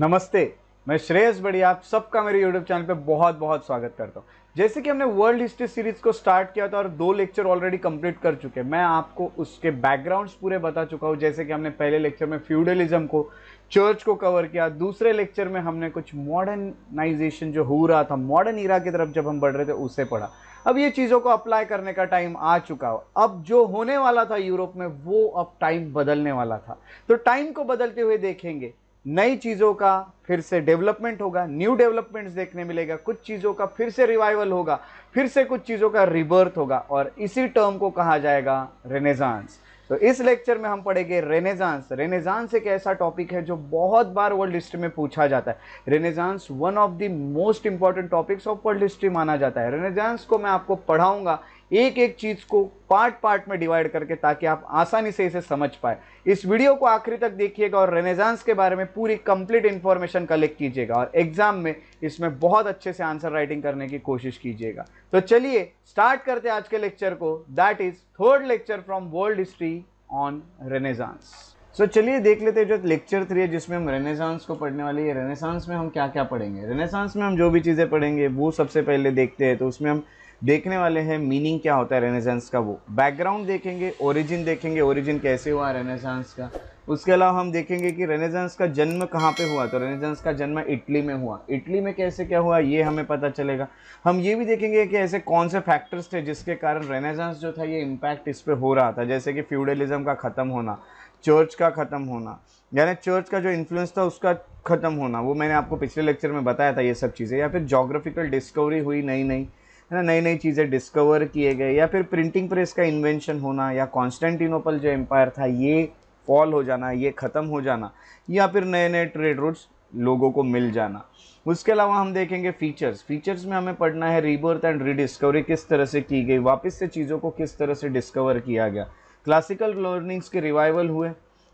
नमस्ते मैं श्रेयस बड़ी आप सबका मेरे यूट्यूब चैनल पे बहुत बहुत स्वागत करता हूँ जैसे कि हमने वर्ल्ड हिस्ट्री सीरीज को स्टार्ट किया था और दो लेक्चर ऑलरेडी कंप्लीट कर चुके हैं मैं आपको उसके बैकग्राउंड्स पूरे बता चुका हूँ जैसे कि हमने पहले लेक्चर में फ्यूडलिज्म को चर्च को कवर किया दूसरे लेक्चर में हमने कुछ मॉडर्नाइजेशन जो हो रहा था मॉडर्न ईरा की तरफ जब हम बढ़ रहे थे उसे पढ़ा अब ये चीज़ों को अप्लाई करने का टाइम आ चुका हो अब जो होने वाला था यूरोप में वो अब टाइम बदलने वाला था तो टाइम को बदलते हुए देखेंगे नई चीज़ों का फिर से डेवलपमेंट होगा न्यू डेवलपमेंट्स देखने मिलेगा कुछ चीज़ों का फिर से रिवाइवल होगा फिर से कुछ चीज़ों का रिबर्थ होगा और इसी टर्म को कहा जाएगा रेनेजांस तो इस लेक्चर में हम पढ़ेंगे रेनेजांस रेनेजांस एक ऐसा टॉपिक है जो बहुत बार वर्ल्ड हिस्ट्री में पूछा जाता है Renaissance one of the most important topics of world history माना जाता है रेनेजांस को मैं आपको पढ़ाऊंगा एक एक चीज़ को पार्ट पार्ट में डिवाइड करके ताकि आप आसानी से इसे समझ पाए इस वीडियो को आखिरी तक देखिएगा और रेनेजांस के बारे में पूरी कंप्लीट इन्फॉर्मेशन कलेक्ट कीजिएगा और एग्जाम में इसमें बहुत अच्छे से आंसर राइटिंग करने की कोशिश कीजिएगा तो चलिए स्टार्ट करते आज के लेक्चर को that is third lecture from world history on Renaissance so so, चलिए देख लेते हैं जो लेक्चर थ्री है जिसमें हम रेनेसांस को पढ़ने वाले हैं रेनेसांस में हम क्या क्या पढ़ेंगे रेनेसांस में हम जो भी चीज़ें पढ़ेंगे वो सबसे पहले देखते हैं तो उसमें हम देखने वाले हैं मीनिंग क्या होता है रेनेसेंस का वो बैकग्राउंड देखेंगे ओरिजिन देखेंगे ओरिजिन कैसे हुआ रेनेसेंस का उसके अलावा हम देखेंगे कि रेनेसेंस का जन्म कहाँ पे हुआ तो रेनेसेंस का जन्म इटली में हुआ इटली में कैसे क्या हुआ ये हमें पता चलेगा हम ये भी देखेंगे कि ऐसे कौन से फैक्टर्स थे जिसके कारण रेनेसेंस जो था ये इम्पैक्ट इस पर हो रहा था जैसे कि फ्यूडलिज्म का ख़त्म होना चर्च का ख़त्म होना यानी चर्च का जो इन्फ्लुएंस था उसका ख़त्म होना वो मैंने आपको पिछले लेक्चर में बताया था ये सब चीज़ें या फिर जोग्राफिकल डिस्कवरी हुई नई नई है ना नई नई चीज़ें डिस्कवर किए गए या फिर प्रिंटिंग प्रेस का इन्वेंशन होना या कॉन्स्टेंटिनोपल जो एम्पायर था ये फॉल हो जाना ये ख़त्म हो जाना या फिर नए नए ट्रेड रूट्स लोगों को मिल जाना उसके अलावा हम देखेंगे फीचर्स फीचर्स में हमें पढ़ना है रीबर्थ एंड रीडिस्कवरी किस तरह से की गई वापस से चीज़ों को किस तरह से डिस्कवर किया गया क्लासिकल लर्निंग्स के रिवाइवल हुए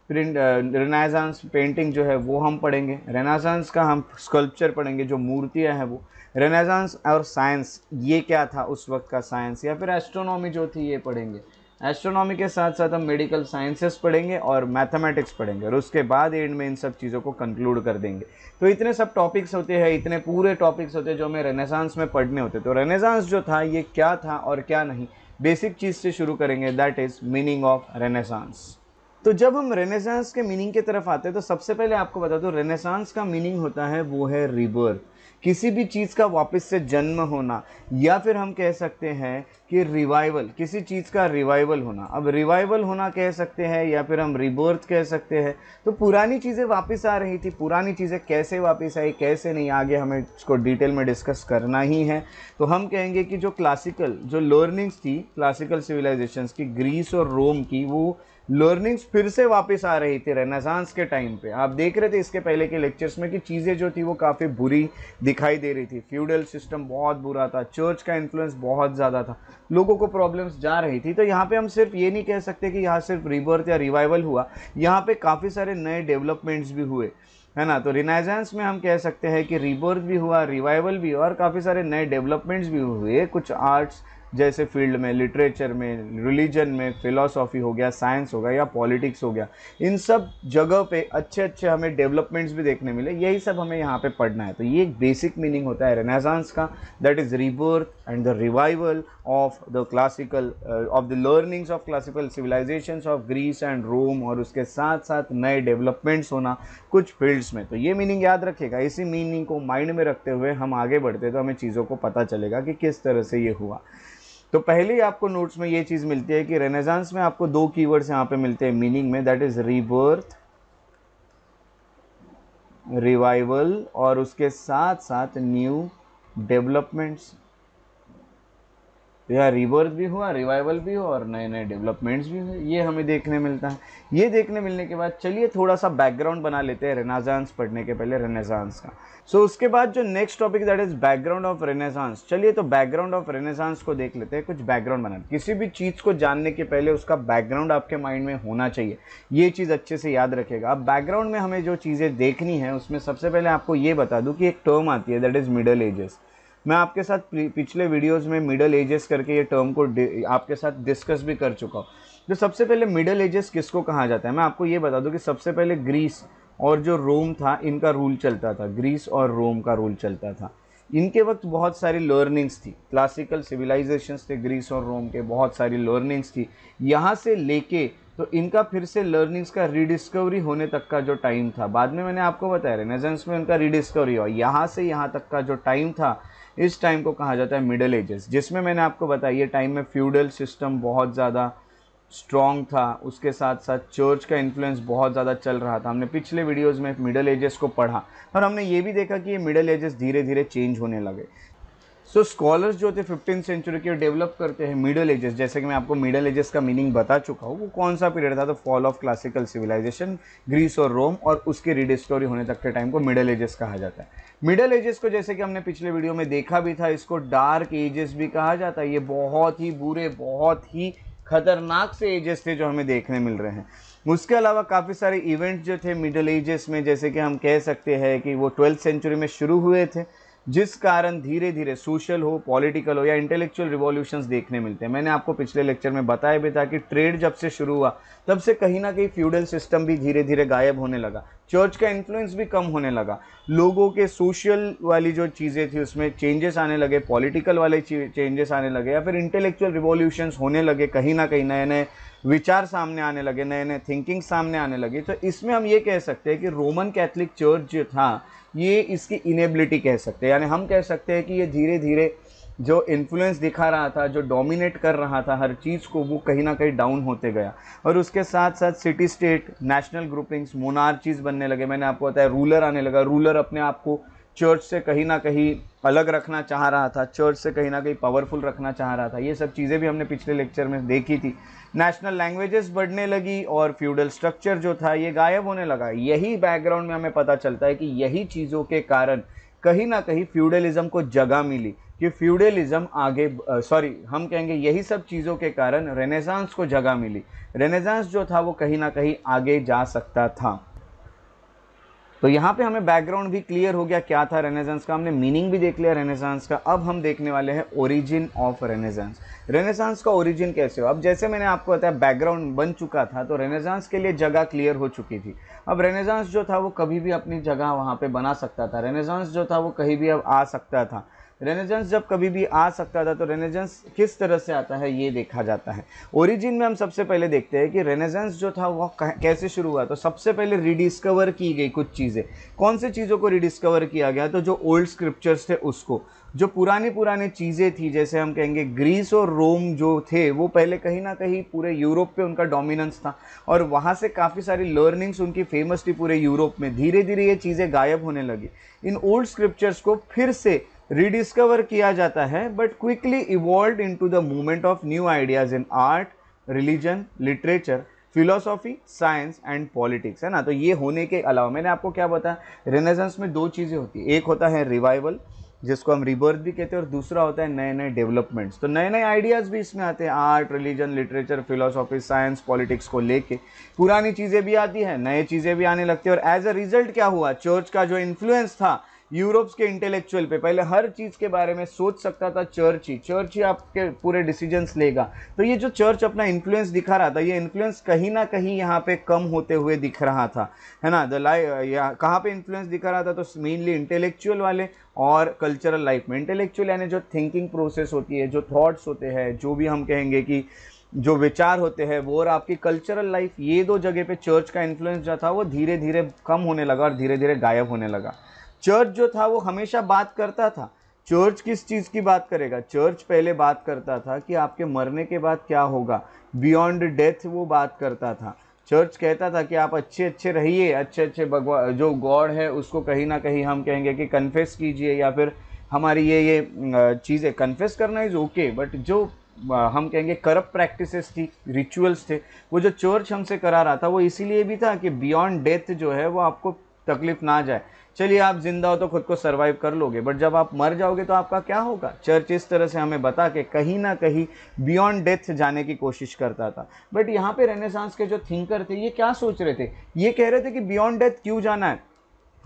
प्रिंट रेनाजांस पेंटिंग जो है वो हम पढ़ेंगे रेनाजांस का हम स्कल्पचर पढ़ेंगे जो मूर्तियाँ हैं वो रेनेजांस और साइंस ये क्या था उस वक्त का साइंस या फिर एस्ट्रोनॉमी जो थी ये पढ़ेंगे एस्ट्रोनॉमी के साथ साथ हम मेडिकल साइंसेस पढ़ेंगे और मैथमेटिक्स पढ़ेंगे और उसके बाद एंड में इन सब चीज़ों को कंक्लूड कर देंगे तो इतने सब टॉपिक्स होते हैं इतने पूरे टॉपिक्स होते हैं जो हमें रेनेसांस में पढ़ने होते तो रेनेसांस जो था ये क्या था और क्या नहीं बेसिक चीज़ से शुरू करेंगे that is meaning of renaissance तो जब हम रेनेसांस के मीनिंग की तरफ आते हैं तो सबसे पहले आपको बता दूँ रेनेसांस का मीनिंग होता है वो है रिबर्थ किसी भी चीज़ का वापस से जन्म होना या फिर हम कह सकते हैं कि रिवाइवल किसी चीज़ का रिवाइवल होना अब रिवाइवल होना कह सकते हैं या फिर हम रिबर्थ कह सकते हैं तो पुरानी चीज़ें वापस आ रही थी पुरानी चीज़ें कैसे वापस आई कैसे नहीं आगे हमें इसको डिटेल में डिस्कस करना ही है तो हम कहेंगे कि जो क्लासिकल जो लर्निंग्स थी क्लासिकल सिविलाइजेशंस की ग्रीस और रोम की वो लर्निंग्स फिर से वापस आ रही थी रेनाजांस के टाइम पे आप देख रहे थे इसके पहले के लेक्चर्स में कि चीज़ें जो थी वो काफ़ी बुरी दिखाई दे रही थी फ्यूडल सिस्टम बहुत बुरा था चर्च का इन्फ्लुएंस बहुत ज़्यादा था लोगों को प्रॉब्लम्स जा रही थी तो यहाँ पे हम सिर्फ ये नहीं कह सकते कि यहाँ सिर्फ रिबर्थ या रिवाइवल हुआ यहाँ पर काफ़ी सारे नए डेवलपमेंट्स भी हुए है ना तो रिनाइजेंस में हम कह सकते हैं कि रिबर्थ भी हुआ रिवाइवल भी और काफ़ी सारे नए डेवलपमेंट्स भी हुए कुछ आर्ट्स जैसे फील्ड में लिटरेचर में रिलीजन में फिलोसॉफी हो गया साइंस हो गया या पॉलिटिक्स हो गया इन सब जगह पे अच्छे अच्छे हमें डेवलपमेंट्स भी देखने मिले यही सब हमें यहाँ पे पढ़ना है तो ये एक बेसिक मीनिंग होता है रेनाजांस का that is rebirth and the revival of the classical of the learnings of classical civilisation of Greece and Rome और उसके साथ साथ नए डेवलपमेंट्स होना कुछ फील्ड्स में तो ये मीनिंग याद रखेगा इसी मीनिंग को माइंड में रखते हुए हम आगे बढ़ते तो हमें चीज़ों को पता चलेगा कि किस तरह से ये हुआ तो पहले ही आपको नोट्स में ये चीज़ मिलती है कि रेनेजांस में आपको दो कीवर्ड्स यहाँ पे मिलते हैं मीनिंग में दैट इज रीबर्थ रिवाइवल और उसके साथ साथ न्यू डेवलपमेंट्स तो यहाँ रिबर्थ भी हुआ रिवाइवल भी हुआ और नए नए डेवलपमेंट्स भी हुए ये हमें देखने मिलता है ये देखने मिलने के बाद चलिए थोड़ा सा बैकग्राउंड बना लेते हैं रेनाजांस पढ़ने के पहले रेनेसांस का सो so, उसके बाद जो next topic that is background of renaissance चलिए तो बैकग्राउंड ऑफ रेनेसांस को देख लेते हैं कुछ बैकग्राउंड बना किसी भी चीज़ को जानने के पहले उसका बैकग्राउंड आपके माइंड में होना चाहिए ये चीज़ अच्छे से याद रखेगा अब बैकग्राउंड में हमें जो चीज़ें देखनी है उसमें सबसे पहले आपको ये बता दूँ कि एक टर्म आती है दैट इज़ मिडल एजेस मैं आपके साथ पिछले वीडियोस में मिडल एजेस करके ये टर्म को आपके साथ डिस्कस भी कर चुका हूँ तो सबसे पहले मिडल एजेस किसको कहा जाता है मैं आपको ये बता दूँ कि सबसे पहले ग्रीस और जो रोम था इनका रूल चलता था ग्रीस और रोम का रूल चलता था इनके वक्त बहुत सारी लर्निंग्स थी क्लासिकल सिविलाइजेशंस थे ग्रीस और रोम के बहुत सारी लर्निंग्स थी यहाँ से लेके तो इनका फिर से लर्निंग्स का रिडिस्कवरी होने तक का जो टाइम था बाद में मैंने आपको बताया रेनेजेंस में उनका रिडिस्कवरी हुआ यहाँ से यहाँ तक का जो टाइम था इस टाइम को कहा जाता है मिडल एजेस जिसमें मैंने आपको बताया ये टाइम में फ्यूडल सिस्टम बहुत ज़्यादा स्ट्रॉन्ग था उसके साथ साथ चर्च का इन्फ्लुएंस बहुत ज़्यादा चल रहा था हमने पिछले वीडियोस में मिडल एजेस को पढ़ा और हमने ये भी देखा कि ये मिडल एजेस धीरे धीरे चेंज होने लगे सो so, स्कॉलर्स जो थे फिफ्टीन सेंचुरी के डेवलप करते हैं मिडल एजेस जैसे कि मैं आपको मिडल एजेस का मीनिंग बता चुका हूँ वो कौन सा पीरियड था तो fall of classical civilisation Greece और रोम और उसके रिडिस्टोरी होने तक के टाइम को मिडल एजेस कहा जाता है मिडल एजेस को जैसे कि हमने पिछले वीडियो में देखा भी था इसको डार्क एजेस भी कहा जाता है ये बहुत ही बुरे बहुत ही खतरनाक से एजेस थे जो हमें देखने मिल रहे हैं उसके अलावा काफ़ी सारे इवेंट्स जो थे मिडल एजेस में जैसे कि हम कह सकते हैं कि वो ट्वेल्थ सेंचुरी में शुरू हुए थे जिस कारण धीरे धीरे सोशल हो पॉलिटिकल हो या इंटेलेक्चुअल रिवॉल्यूशंस देखने मिलते हैं मैंने आपको पिछले लेक्चर में बताया भी था कि ट्रेड जब से शुरू हुआ तब से कहीं ना कहीं फ्यूडल सिस्टम भी धीरे धीरे गायब होने लगा चर्च का इन्फ्लुएंस भी कम होने लगा लोगों के सोशल वाली जो चीज़ें थी उसमें चेंजेस आने लगे पॉलिटिकल वाले चेंजेस आने लगे या फिर इंटेलेक्चुअल रिवॉल्यूशंस होने लगे कहीं ना कहीं नए नए विचार सामने आने लगे नए नए थिंकिंग सामने आने लगे तो इसमें हम ये कह सकते हैं कि रोमन कैथलिक चर्च जो था ये इसकी इनेबिलिटी कह सकते हैं यानी हम कह सकते हैं कि ये धीरे धीरे जो इन्फ्लुएंस दिखा रहा था जो डोमिनेट कर रहा था हर चीज़ को वो कहीं ना कहीं डाउन होते गया और उसके साथ साथ city state national groupings monarchies बनने लगे मैंने आपको बताया रूलर आने लगा रूलर अपने आप को चर्च से कहीं ना कहीं अलग रखना चाह रहा था चर्च से कहीं ना कहीं पावरफुल रखना चाह रहा था ये सब चीज़ें भी हमने पिछले लेक्चर में देखी थी नेशनल लैंग्वेजेस बढ़ने लगी और फ्यूडल स्ट्रक्चर जो था ये गायब होने लगा यही बैकग्राउंड में हमें पता चलता है कि यही चीज़ों के कारण कहीं ना कहीं फ्यूडलिज्म को जगह मिली कि फ्यूडलिज्म आगे सॉरी हम कहेंगे यही सब चीज़ों के कारण रेनेसांस को जगह मिली रेनेसांस जो था वो कहीं ना कहीं आगे जा सकता था तो यहाँ पे हमें बैकग्राउंड भी क्लियर हो गया क्या था रेनेसांस का हमने मीनिंग भी देख लिया रेनेसांस का अब हम देखने वाले हैं ओरिजिन ऑफ रेनेसांस रेनेसांस का ओरिजिन कैसे हो अब जैसे मैंने आपको बताया बैकग्राउंड बन चुका था तो रेनेसांस के लिए जगह क्लियर हो चुकी थी अब रेनेसांस जो था वो कभी भी अपनी जगह वहाँ पर बना सकता था रेनेसांस जो था वो कहीं भी अब आ सकता था रेनेजेंस जब कभी भी आ सकता था तो रेनेजेंस किस तरह से आता है ये देखा जाता है ओरिजिन में हम सबसे पहले देखते हैं कि रेनेजेंस जो था वो कैसे शुरू हुआ तो सबसे पहले रिडिस्कवर की गई कुछ चीज़ें कौन सी चीज़ों को रिडिस्कवर किया गया तो जो ओल्ड स्क्रिप्चर्स थे उसको जो पुरानी पुरानी चीज़ें थी जैसे हम कहेंगे ग्रीस और रोम जो थे वो पहले कहीं ना कहीं पूरे यूरोप पे उनका डोमिनेंस था और वहाँ से काफ़ी सारी लर्निंग्स उनकी फेमस थी पूरे यूरोप में धीरे धीरे ये चीज़ें गायब होने लगी इन ओल्ड स्क्रिप्चर्स को फिर से रिडिस्कवर किया जाता है but quickly evolve into the movement of new ideas in art religion literature philosophy science and politics है ना तो ये होने के अलावा मैंने आपको क्या बताया रेनेजेंस में दो चीज़ें होती है एक होता है रिवाइवल जिसको हम रिबर्थ भी कहते हैं और दूसरा होता है नए नए डेवलपमेंट्स तो नए नए आइडियाज़ भी इसमें आते हैं art religion literature philosophy science politics को लेके पुरानी चीज़ें भी आती हैं नए चीज़ें भी आने लगती है और एज अ रिजल्ट क्या हुआ चर्च का जो इन्फ्लुएंस था यूरोप्स के इंटेलेक्चुअल पे पहले हर चीज़ के बारे में सोच सकता था चर्च ही चर्च ही आपके पूरे डिसीजंस लेगा तो ये जो चर्च अपना इन्फ्लुएंस दिखा रहा था ये इन्फ्लुएंस कहीं ना कहीं यहाँ पे कम होते हुए दिख रहा था है ना द लाइफ कहाँ पे इन्फ्लुएंस दिखा रहा था तो मेनली इंटेलेक्चुअल वाले और कल्चरल लाइफ में इंटेलेक्चुअल यानी जो थिंकिंग प्रोसेस होती है जो थाट्स होते हैं जो भी हम कहेंगे कि जो विचार होते हैं वो और आपकी कल्चरल लाइफ ये दो जगह पे चर्च का इन्फ्लुएंस जो था वो धीरे धीरे कम होने लगा और धीरे धीरे गायब होने लगा चर्च जो था वो हमेशा बात करता था चर्च किस चीज़ की बात करेगा चर्च पहले बात करता था कि आपके मरने के बाद क्या होगा बियॉन्ड डेथ वो बात करता था चर्च कहता था कि आप अच्छे अच्छे रहिए अच्छे अच्छे भगवान जो गॉड है उसको कहीं ना कहीं हम कहेंगे कि कन्फेस कीजिए या फिर हमारी ये ये चीज़ें कन्फेस करना इज़ ओके बट जो हम कहेंगे करप्ट प्रैक्टिसेस थी रिचुअल्स थे वो जो चर्च हमसे करा रहा था वो इसीलिए भी था कि बियॉन्ड डेथ जो है वो आपको तकलीफ ना जाए चलिए आप जिंदा हो तो खुद को सर्वाइव कर लोगे बट जब आप मर जाओगे तो आपका क्या होगा चर्च इस तरह से हमें बता के कहीं ना कहीं बियॉन्ड डेथ जाने की कोशिश करता था बट यहाँ पे रेनेसांस के जो थिंकर थे ये क्या सोच रहे थे ये कह रहे थे कि बियॉन्ड डेथ क्यों जाना है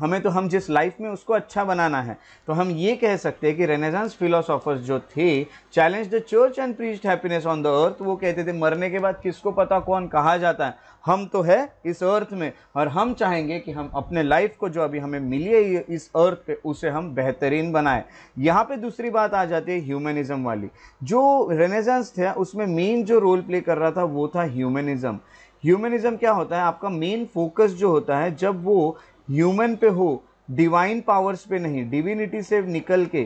हमें तो हम जिस लाइफ में उसको अच्छा बनाना है तो हम ये कह सकते हैं कि रेनेजांस फिलोसॉफर्स जो थे challenge the church and priest happiness on the earth वो कहते थे मरने के बाद किसको पता कौन कहा जाता है हम तो है इस अर्थ में और हम चाहेंगे कि हम अपने लाइफ को जो अभी हमें मिली है इस अर्थ पे उसे हम बेहतरीन बनाएं यहाँ पे दूसरी बात आ जाती है ह्यूमनिज़म वाली जो रेनेजेंस थे उसमें मेन जो रोल प्ले कर रहा था वो था ह्यूमनिज़म ह्यूमनिज़म क्या होता है आपका मेन फोकस जो होता है जब वो ह्यूमन पे हो डिवाइन पावर्स पे नहीं डिविनिटी से निकल के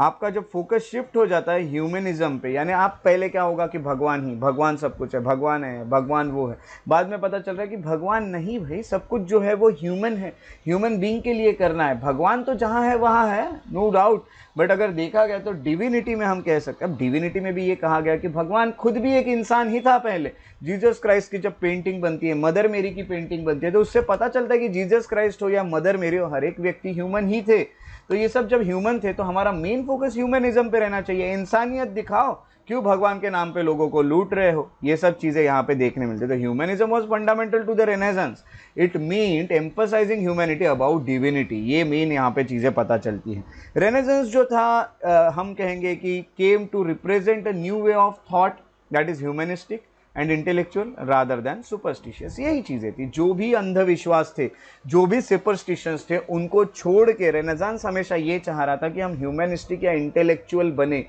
आपका जब फोकस शिफ्ट हो जाता है ह्यूमनिज्म पे यानी आप पहले क्या होगा कि भगवान ही भगवान सब कुछ है भगवान है भगवान वो है बाद में पता चल रहा है कि भगवान नहीं भाई सब कुछ जो है वो ह्यूमन है ह्यूमन बींग के लिए करना है भगवान तो जहाँ है वहाँ है नो डाउट बट अगर देखा गया तो डिविनिटी में हम कह सकते हैं डिविनिटी में भी ये कहा गया कि भगवान खुद भी एक इंसान ही था पहले जीजस क्राइस्ट की जब पेंटिंग बनती है मदर मेरी की पेंटिंग बनती है तो उससे पता चलता है कि जीजस क्राइस्ट हो या मदर मेरी हो हर एक व्यक्ति ह्यूमन ही थे तो ये सब जब ह्यूमन थे तो हमारा मेन फोकस ह्यूमनिज्म पे रहना चाहिए इंसानियत दिखाओ क्यों भगवान के नाम पे लोगों को लूट रहे हो ये सब चीज़ें यहाँ पे देखने मिलती तो humanism was fundamental to the renaissance it mean emphasising humanity about divinity ये मेन यहाँ पे चीज़ें पता चलती हैं रेनेजेंस जो था आ, हम कहेंगे कि came to represent a new way of thought that is humanistic and intellectual rather than superstitious यही चीज़ें थी जो भी अंधविश्वास थे जो भी सुपरस्टिशंस थे उनको छोड़ के रेनेसांस हमेशा ये चाह रहा था कि हम ह्यूमनिस्टिक या इंटेलेक्चुअल बने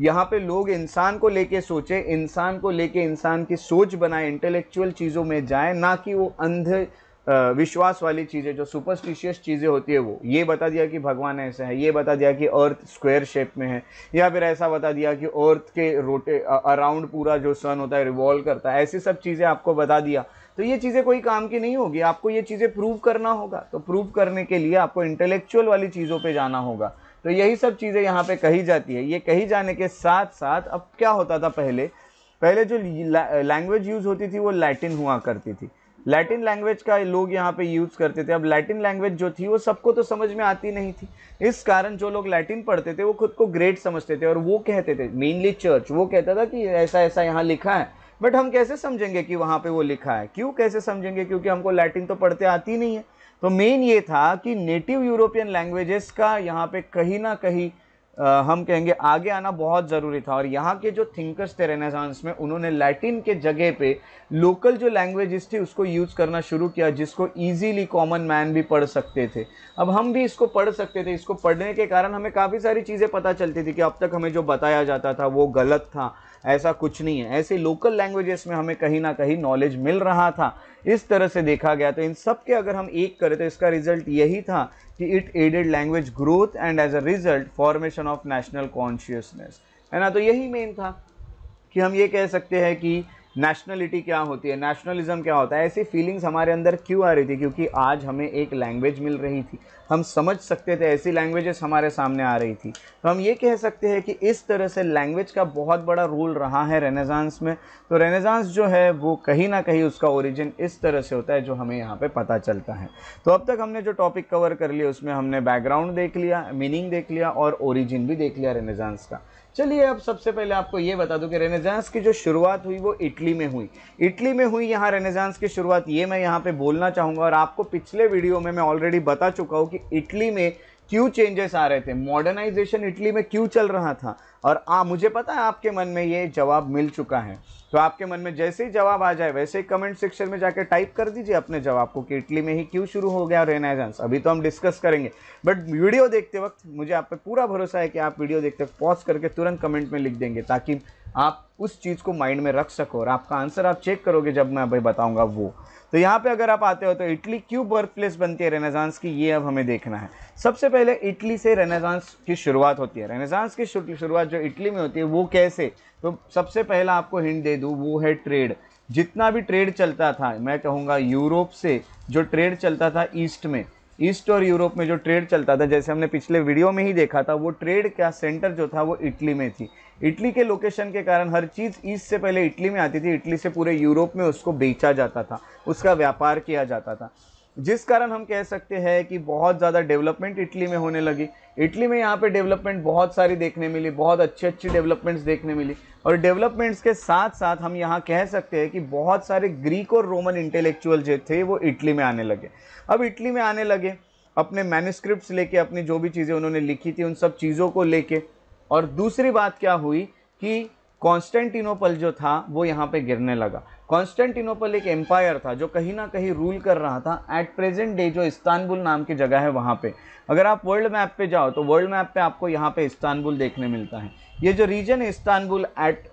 यहाँ पे लोग इंसान को लेके सोचे इंसान को लेके इंसान की सोच बनाए इंटेलेक्चुअल चीज़ों में जाए ना कि वो अंध विश्वास वाली चीज़ें जो सुपरस्टिशियस चीज़ें होती है वो ये बता दिया कि भगवान ऐसे है ये बता दिया कि अर्थ स्क्वायर शेप में है या फिर ऐसा बता दिया कि अर्थ के रोटे अराउंड पूरा जो सन होता है रिवॉल्व करता है ऐसी सब चीज़ें आपको बता दिया तो ये चीज़ें कोई काम की नहीं होगी आपको ये चीज़ें प्रूव करना होगा तो प्रूव करने के लिए आपको इंटेलेक्चुअल वाली चीज़ों पर जाना होगा तो यही सब चीज़ें यहाँ पे कही जाती है ये कही जाने के साथ साथ अब क्या होता था पहले पहले जो लैंग्वेज यूज़ होती थी वो लैटिन हुआ करती थी लैटिन लैंग्वेज का लोग यहाँ पे यूज़ करते थे अब लैटिन लैंग्वेज जो थी वो सबको तो समझ में आती नहीं थी इस कारण जो लोग लैटिन पढ़ते थे वो खुद को ग्रेट समझते थे और वो कहते थे मेनली चर्च वो कहता था कि ऐसा ऐसा यहाँ लिखा है बट हम कैसे समझेंगे कि वहाँ पे वो लिखा है क्यों कैसे समझेंगे क्योंकि हमको लैटिन तो पढ़ते आती नहीं है तो मेन ये था कि नेटिव यूरोपियन लैंग्वेजेस का यहाँ पे कहीं ना कहीं हम कहेंगे आगे आना बहुत ज़रूरी था और यहाँ के जो थिंकर्स थे रेनेसांस में उन्होंने लैटिन के जगह पे लोकल जो लैंग्वेजेस थी उसको यूज़ करना शुरू किया जिसको इजीली कॉमन मैन भी पढ़ सकते थे अब हम भी इसको पढ़ सकते थे इसको पढ़ने के कारण हमें काफ़ी सारी चीज़ें पता चलती थी कि अब तक हमें जो बताया जाता था वो गलत था ऐसा कुछ नहीं है ऐसे लोकल लैंग्वेजेस में हमें कहीं ना कहीं नॉलेज मिल रहा था इस तरह से देखा गया तो इन सब के अगर हम एक करें तो इसका रिजल्ट यही था कि it added language growth and as a result formation of national consciousness है ना तो यही मेन था कि हम ये कह सकते हैं कि नेशनलिटी क्या होती है नेशनलिज्म क्या होता है ऐसी फीलिंग्स हमारे अंदर क्यों आ रही थी क्योंकि आज हमें एक लैंग्वेज मिल रही थी हम समझ सकते थे ऐसी लैंग्वेजेस हमारे सामने आ रही थी तो हम ये कह सकते हैं कि इस तरह से लैंग्वेज का बहुत बड़ा रोल रहा है रेनेजांस में तो रेनेजांस जो है वो कहीं ना कहीं उसका ओरिजिन इस तरह से होता है जो हमें यहाँ पर पता चलता है तो अब तक हमने जो टॉपिक कवर कर लिया उसमें हमने बैकग्राउंड देख लिया मीनिंग देख लिया और ओरिजिन भी देख लिया रेनेजांस का चलिए अब सबसे पहले आपको ये बता दूं कि रेनेजांस की जो शुरुआत हुई वो इटली में हुई इटली में हुई यहाँ रेनेजांस की शुरुआत ये मैं यहाँ पे बोलना चाहूँगा और आपको पिछले वीडियो में मैं ऑलरेडी बता चुका हूँ कि इटली में क्यों चेंजेस आ रहे थे मॉडर्नाइजेशन इटली में क्यों चल रहा था और आ हाँ, मुझे पता है आपके मन में ये जवाब मिल चुका है तो आपके मन में जैसे ही जवाब आ जाए वैसे ही कमेंट सेक्शन में जाकर टाइप कर दीजिए अपने जवाब को कि इटली में ही क्यों शुरू हो गया रेनाइजेंस अभी तो हम डिस्कस करेंगे बट वीडियो देखते वक्त मुझे आप पर पूरा भरोसा है कि आप वीडियो देखते वक्त पॉज करके तुरंत कमेंट में लिख देंगे ताकि आप उस चीज़ को माइंड में रख सको और आपका आंसर आप चेक करोगे जब मैं अभी बताऊँगा वो तो यहाँ पे अगर आप आते हो तो इटली क्यों बर्थ प्लेस बनती है रेनेजांस की ये अब हमें देखना है सबसे पहले इटली से रेनेजांस की शुरुआत होती है रेनेजांस की शुरुआत जो इटली में होती है वो कैसे तो सबसे पहला आपको हिंट दे दूँ वो है ट्रेड जितना भी ट्रेड चलता था मैं कहूँगा यूरोप से जो ट्रेड चलता था ईस्ट में ईस्ट और यूरोप में जो ट्रेड चलता था जैसे हमने पिछले वीडियो में ही देखा था वो ट्रेड का सेंटर जो था वो इटली में थी इटली के लोकेशन के कारण हर चीज़ ईस्ट से पहले इटली में आती थी इटली से पूरे यूरोप में उसको बेचा जाता था उसका व्यापार किया जाता था जिस कारण हम कह सकते हैं कि बहुत ज़्यादा डेवलपमेंट इटली में होने लगी इटली में यहाँ पे डेवलपमेंट बहुत सारी देखने मिली बहुत अच्छी अच्छी डेवलपमेंट्स देखने मिली और डेवलपमेंट्स के साथ साथ हम यहाँ कह सकते हैं कि बहुत सारे ग्रीक और रोमन इंटेलेक्चुअल जो थे वो इटली में आने लगे अब इटली में आने लगे अपने मैन्यूस्क्रिप्ट लेके अपनी जो भी चीज़ें उन्होंने लिखी थी उन सब चीज़ों को लेके और दूसरी बात क्या हुई कि कॉन्स्टेंटिनोपल जो था वो यहाँ पे गिरने लगा कॉन्स्टेंटिनोपल एक एम्पायर था जो कहीं ना कहीं रूल कर रहा था एट प्रेजेंट डे जो इस्तानबुल नाम की जगह है वहाँ पे अगर आप वर्ल्ड मैप पे जाओ तो वर्ल्ड मैप पे आपको यहाँ पे इस्तानबुल देखने मिलता है ये जो रीजन है Istanbul at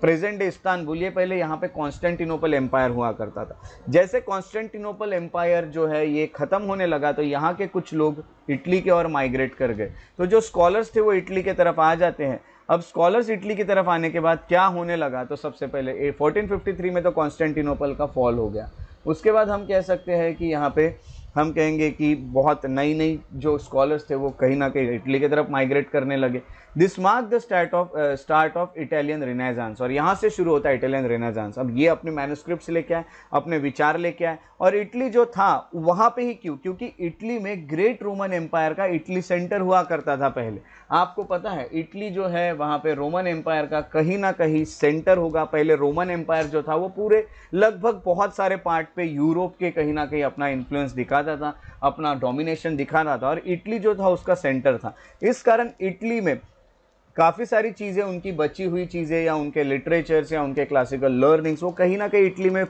present day Istanbul ये पहले यहाँ पे कॉन्स्टेंटिनोपल एम्पायर हुआ करता था जैसे कॉन्स्टेंटिनोपल एम्पायर जो है ये ख़त्म होने लगा तो यहाँ के कुछ लोग इटली के और माइग्रेट कर गए तो जो स्कॉलर्स थे वो इटली के तरफ आ जाते हैं अब स्कॉलर्स इटली की तरफ आने के बाद क्या होने लगा तो सबसे पहले फोर्टीन में तो कॉन्स्टेंटिनोपल का फॉल हो गया उसके बाद हम कह सकते हैं कि यहाँ पे हम कहेंगे कि बहुत नई नई जो स्कॉलर्स थे वो कहीं ना कहीं इटली की तरफ माइग्रेट करने लगे this mark the start of start of Italian renaissance और यहाँ से शुरू होता है इटालियन रेनाजांस अब ये अपने मैनुस्क्रिप्ट लेके आए अपने विचार लेके आए और इटली जो था वहाँ पे ही क्यों क्योंकि इटली में ग्रेट रोमन एम्पायर का इटली सेंटर हुआ करता था पहले आपको पता है इटली जो है वहाँ पे रोमन एम्पायर का कहीं ना कहीं सेंटर होगा पहले रोमन एम्पायर जो था वो पूरे लगभग बहुत सारे पार्ट पे यूरोप के कहीं ना कहीं अपना इन्फ्लुएंस दिखा दिखाता था अपना डोमिनेशन दिखा रहा था और इटली जो था उसका सेंटर था इस कारण इटली में काफ़ी सारी चीज़ें उनकी बची हुई चीज़ें या उनके लिटरेचर्स या उनके क्लासिकल लर्निंग्स वो कहीं ना कहीं इटली में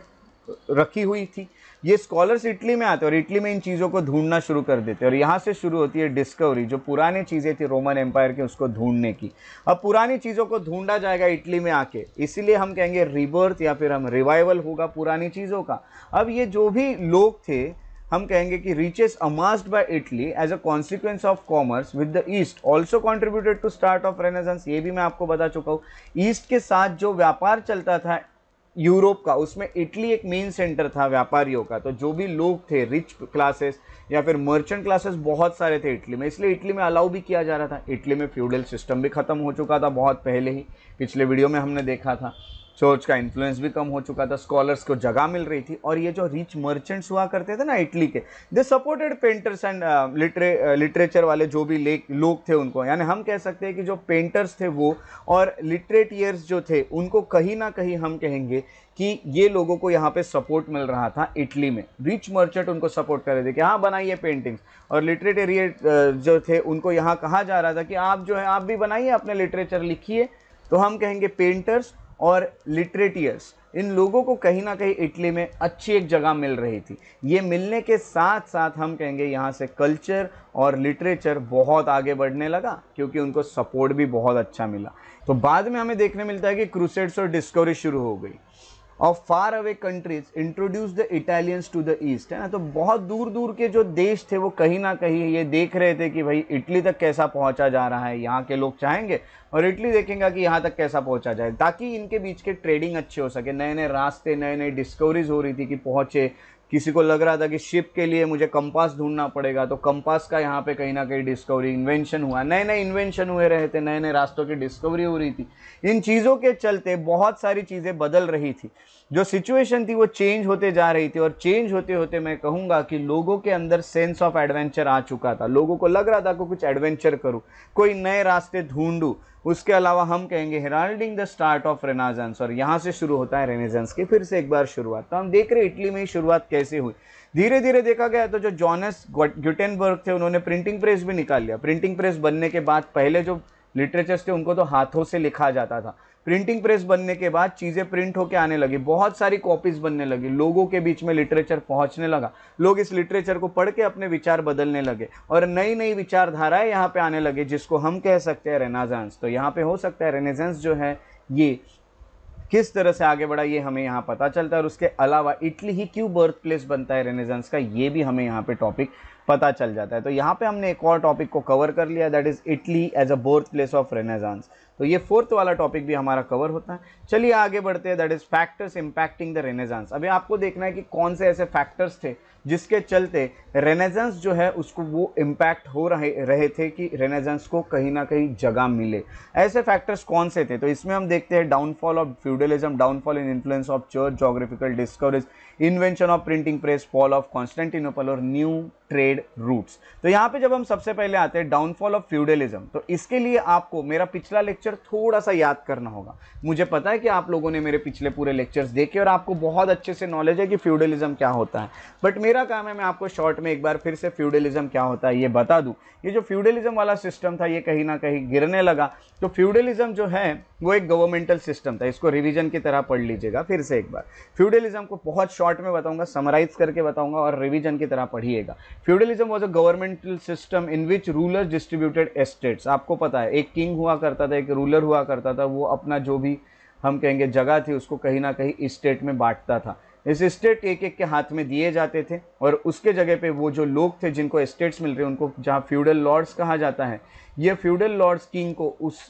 रखी हुई थी ये स्कॉलर्स इटली में आते और इटली में इन चीज़ों को ढूंढना शुरू कर देते और यहाँ से शुरू होती है डिस्कवरी जो पुराने चीज़ें थी रोमन एम्पायर की उसको ढूंढने की अब पुरानी चीज़ों को ढूंढा जाएगा इटली में आके इसीलिए हम कहेंगे रिबर्थ या फिर हम रिवाइवल होगा पुरानी चीज़ों का अब ये जो भी लोग थे हम कहेंगे कि riches amassed by Italy as a consequence of commerce with the east also contributed to start of renaissance ये भी मैं आपको बता चुका हूँ ईस्ट के साथ जो व्यापार चलता था यूरोप का उसमें इटली एक मेन सेंटर था व्यापारियों का तो जो भी लोग थे रिच क्लासेस या फिर मर्चेंट क्लासेस बहुत सारे थे इटली में इसलिए इटली में अलाउ भी किया जा रहा था इटली में फ्यूडल सिस्टम भी ख़त्म हो चुका था बहुत पहले ही पिछले वीडियो में हमने देखा था चर्च का इन्फ्लुएंस भी कम हो चुका था स्कॉलर्स को जगह मिल रही थी और ये जो रिच मर्चेंट्स हुआ करते थे ना इटली के दे सपोर्टेड पेंटर्स एंड लिटरे लिटरेचर वाले जो भी लोग थे उनको यानी हम कह सकते हैं कि जो पेंटर्स थे वो और लिटरेटियर्स जो थे उनको कहीं ना कहीं हम कहेंगे कि ये लोगों को यहाँ पे सपोर्ट मिल रहा था इटली में रिच मर्चेंट उनको सपोर्ट कर रहे थे कि हाँ बनाइए पेंटिंग्स और लिटरेटेरियट uh, जो थे उनको यहाँ कहा जा रहा था कि आप जो है आप भी बनाइए अपने लिटरेचर लिखिए तो हम कहेंगे पेंटर्स और लिटरेटियर्स इन लोगों को कहीं ना कहीं इटली में अच्छी एक जगह मिल रही थी ये मिलने के साथ साथ हम कहेंगे यहाँ से कल्चर और लिटरेचर बहुत आगे बढ़ने लगा क्योंकि उनको सपोर्ट भी बहुत अच्छा मिला तो बाद में हमें देखने मिलता है कि क्रूसेड्स और डिस्कवरी शुरू हो गई of far away countries introduce the Italians to the east है ना तो बहुत दूर दूर के जो देश थे वो कहीं ना कहीं ये देख रहे थे कि भाई इटली तक कैसा पहुंचा जा रहा है यहाँ के लोग चाहेंगे और इटली देखेंगे कि यहाँ तक कैसा पहुंचा जाए ताकि इनके बीच के ट्रेडिंग अच्छे हो सके नए नए रास्ते नए नए डिस्कवरीज हो रही थी कि पहुँचे किसी को लग रहा था कि शिप के लिए मुझे कंपास ढूंढना पड़ेगा तो कंपास का यहाँ पे कहीं ना कहीं डिस्कवरी इन्वेंशन हुआ नए नए इन्वेंशन हुए रहे थे नए नए रास्तों की डिस्कवरी हो रही थी इन चीज़ों के चलते बहुत सारी चीज़ें बदल रही थी जो सिचुएशन थी वो चेंज होते जा रही थी और चेंज होते होते मैं कहूँगा कि लोगों के अंदर सेंस ऑफ एडवेंचर आ चुका था लोगों को लग रहा था कि कुछ एडवेंचर करूँ कोई नए रास्ते ढूंढूँ उसके अलावा हम कहेंगे heralding the start of renaissance और यहाँ से शुरू होता है रेनेजेंस की फिर से एक बार शुरुआत तो हम देख रहे इटली में ही शुरुआत कैसे हुई धीरे धीरे देखा गया तो जो जॉनस ग्यूटेनबर्ग थे उन्होंने प्रिंटिंग प्रेस भी निकाल लिया प्रिंटिंग प्रेस बनने के बाद पहले जो लिटरेचर्स थे उनको तो हाथों से लिखा जाता था प्रिंटिंग प्रेस बनने के बाद चीज़ें प्रिंट होके आने लगी बहुत सारी कॉपीज़ बनने लगी लोगों के बीच में लिटरेचर पहुंचने लगा लोग इस लिटरेचर को पढ़ के अपने विचार बदलने लगे और नई नई विचारधाराएं यहाँ पे आने लगे जिसको हम कह सकते हैं रेनाजांस तो यहाँ पे हो सकता है रेनेजेंस जो है ये किस तरह से आगे बढ़ा ये हमें यहाँ पता चलता है और उसके अलावा इटली ही क्यों बर्थ प्लेस बनता है रेनेजेंस का ये भी हमें यहाँ पे टॉपिक पता चल जाता है तो यहाँ पे हमने एक और टॉपिक को कवर कर लिया that is Italy as a birth place of renaissance तो ये फोर्थ वाला टॉपिक भी हमारा कवर होता है चलिए आगे बढ़ते हैं that is factors impacting the renaissance अभी आपको देखना है कि कौन से ऐसे फैक्टर्स थे जिसके चलते रेनेजेंस जो है उसको वो इम्पैक्ट हो रहे रहे थे कि रेनेजेंस को कहीं ना कहीं जगह मिले ऐसे फैक्टर्स कौन से थे तो इसमें हम देखते हैं downfall of feudalism downfall in influence of church geographical discoveries invention of printing press fall of Constantinople और न्यू ट्रेड रूट्स तो यहाँ पे जब हम सबसे पहले आते हैं डाउनफॉल ऑफ फ्यूडलिज्म तो इसके लिए आपको मेरा पिछला लेक्चर थोड़ा सा याद करना होगा मुझे पता है कि आप लोगों ने मेरे पिछले पूरे लेक्चर्स देखे और आपको बहुत अच्छे से नॉलेज है कि फ्यूडलिज्म क्या होता है बट मेरा काम है मैं आपको शॉर्ट में एक बार फिर से फ्यूडलिज्म क्या होता है ये बता दूँ ये जो फ्यूडलिज्म वाला सिस्टम था ये कहीं ना कहीं गिरने लगा तो फ्यूडलिज्म जो है वो एक गवर्नमेंटल सिस्टम था इसको रिविजन की तरह पढ़ लीजिएगा फिर से एक बार फ्यूडलिज्म को बहुत शॉर्ट में बताऊंगा समराइज करके बताऊंगा और रिवीजन की तरह पढ़िएगा feudalism was a governmental system in which ruler distributed estates आपको पता है एक किंग हुआ करता था एक रूलर हुआ करता था वो अपना जो भी हम कहेंगे जगह थी उसको कहीं ना कहीं इस्टेट में बांटता था इस स्टेट एक एक के हाथ में दिए जाते थे और उसके जगह पे वो जो लोग थे जिनको स्टेट्स मिल रहे उनको जहाँ फ्यूडल लॉर्ड्स कहा जाता है ये फ्यूडल लॉर्ड्स किंग को उस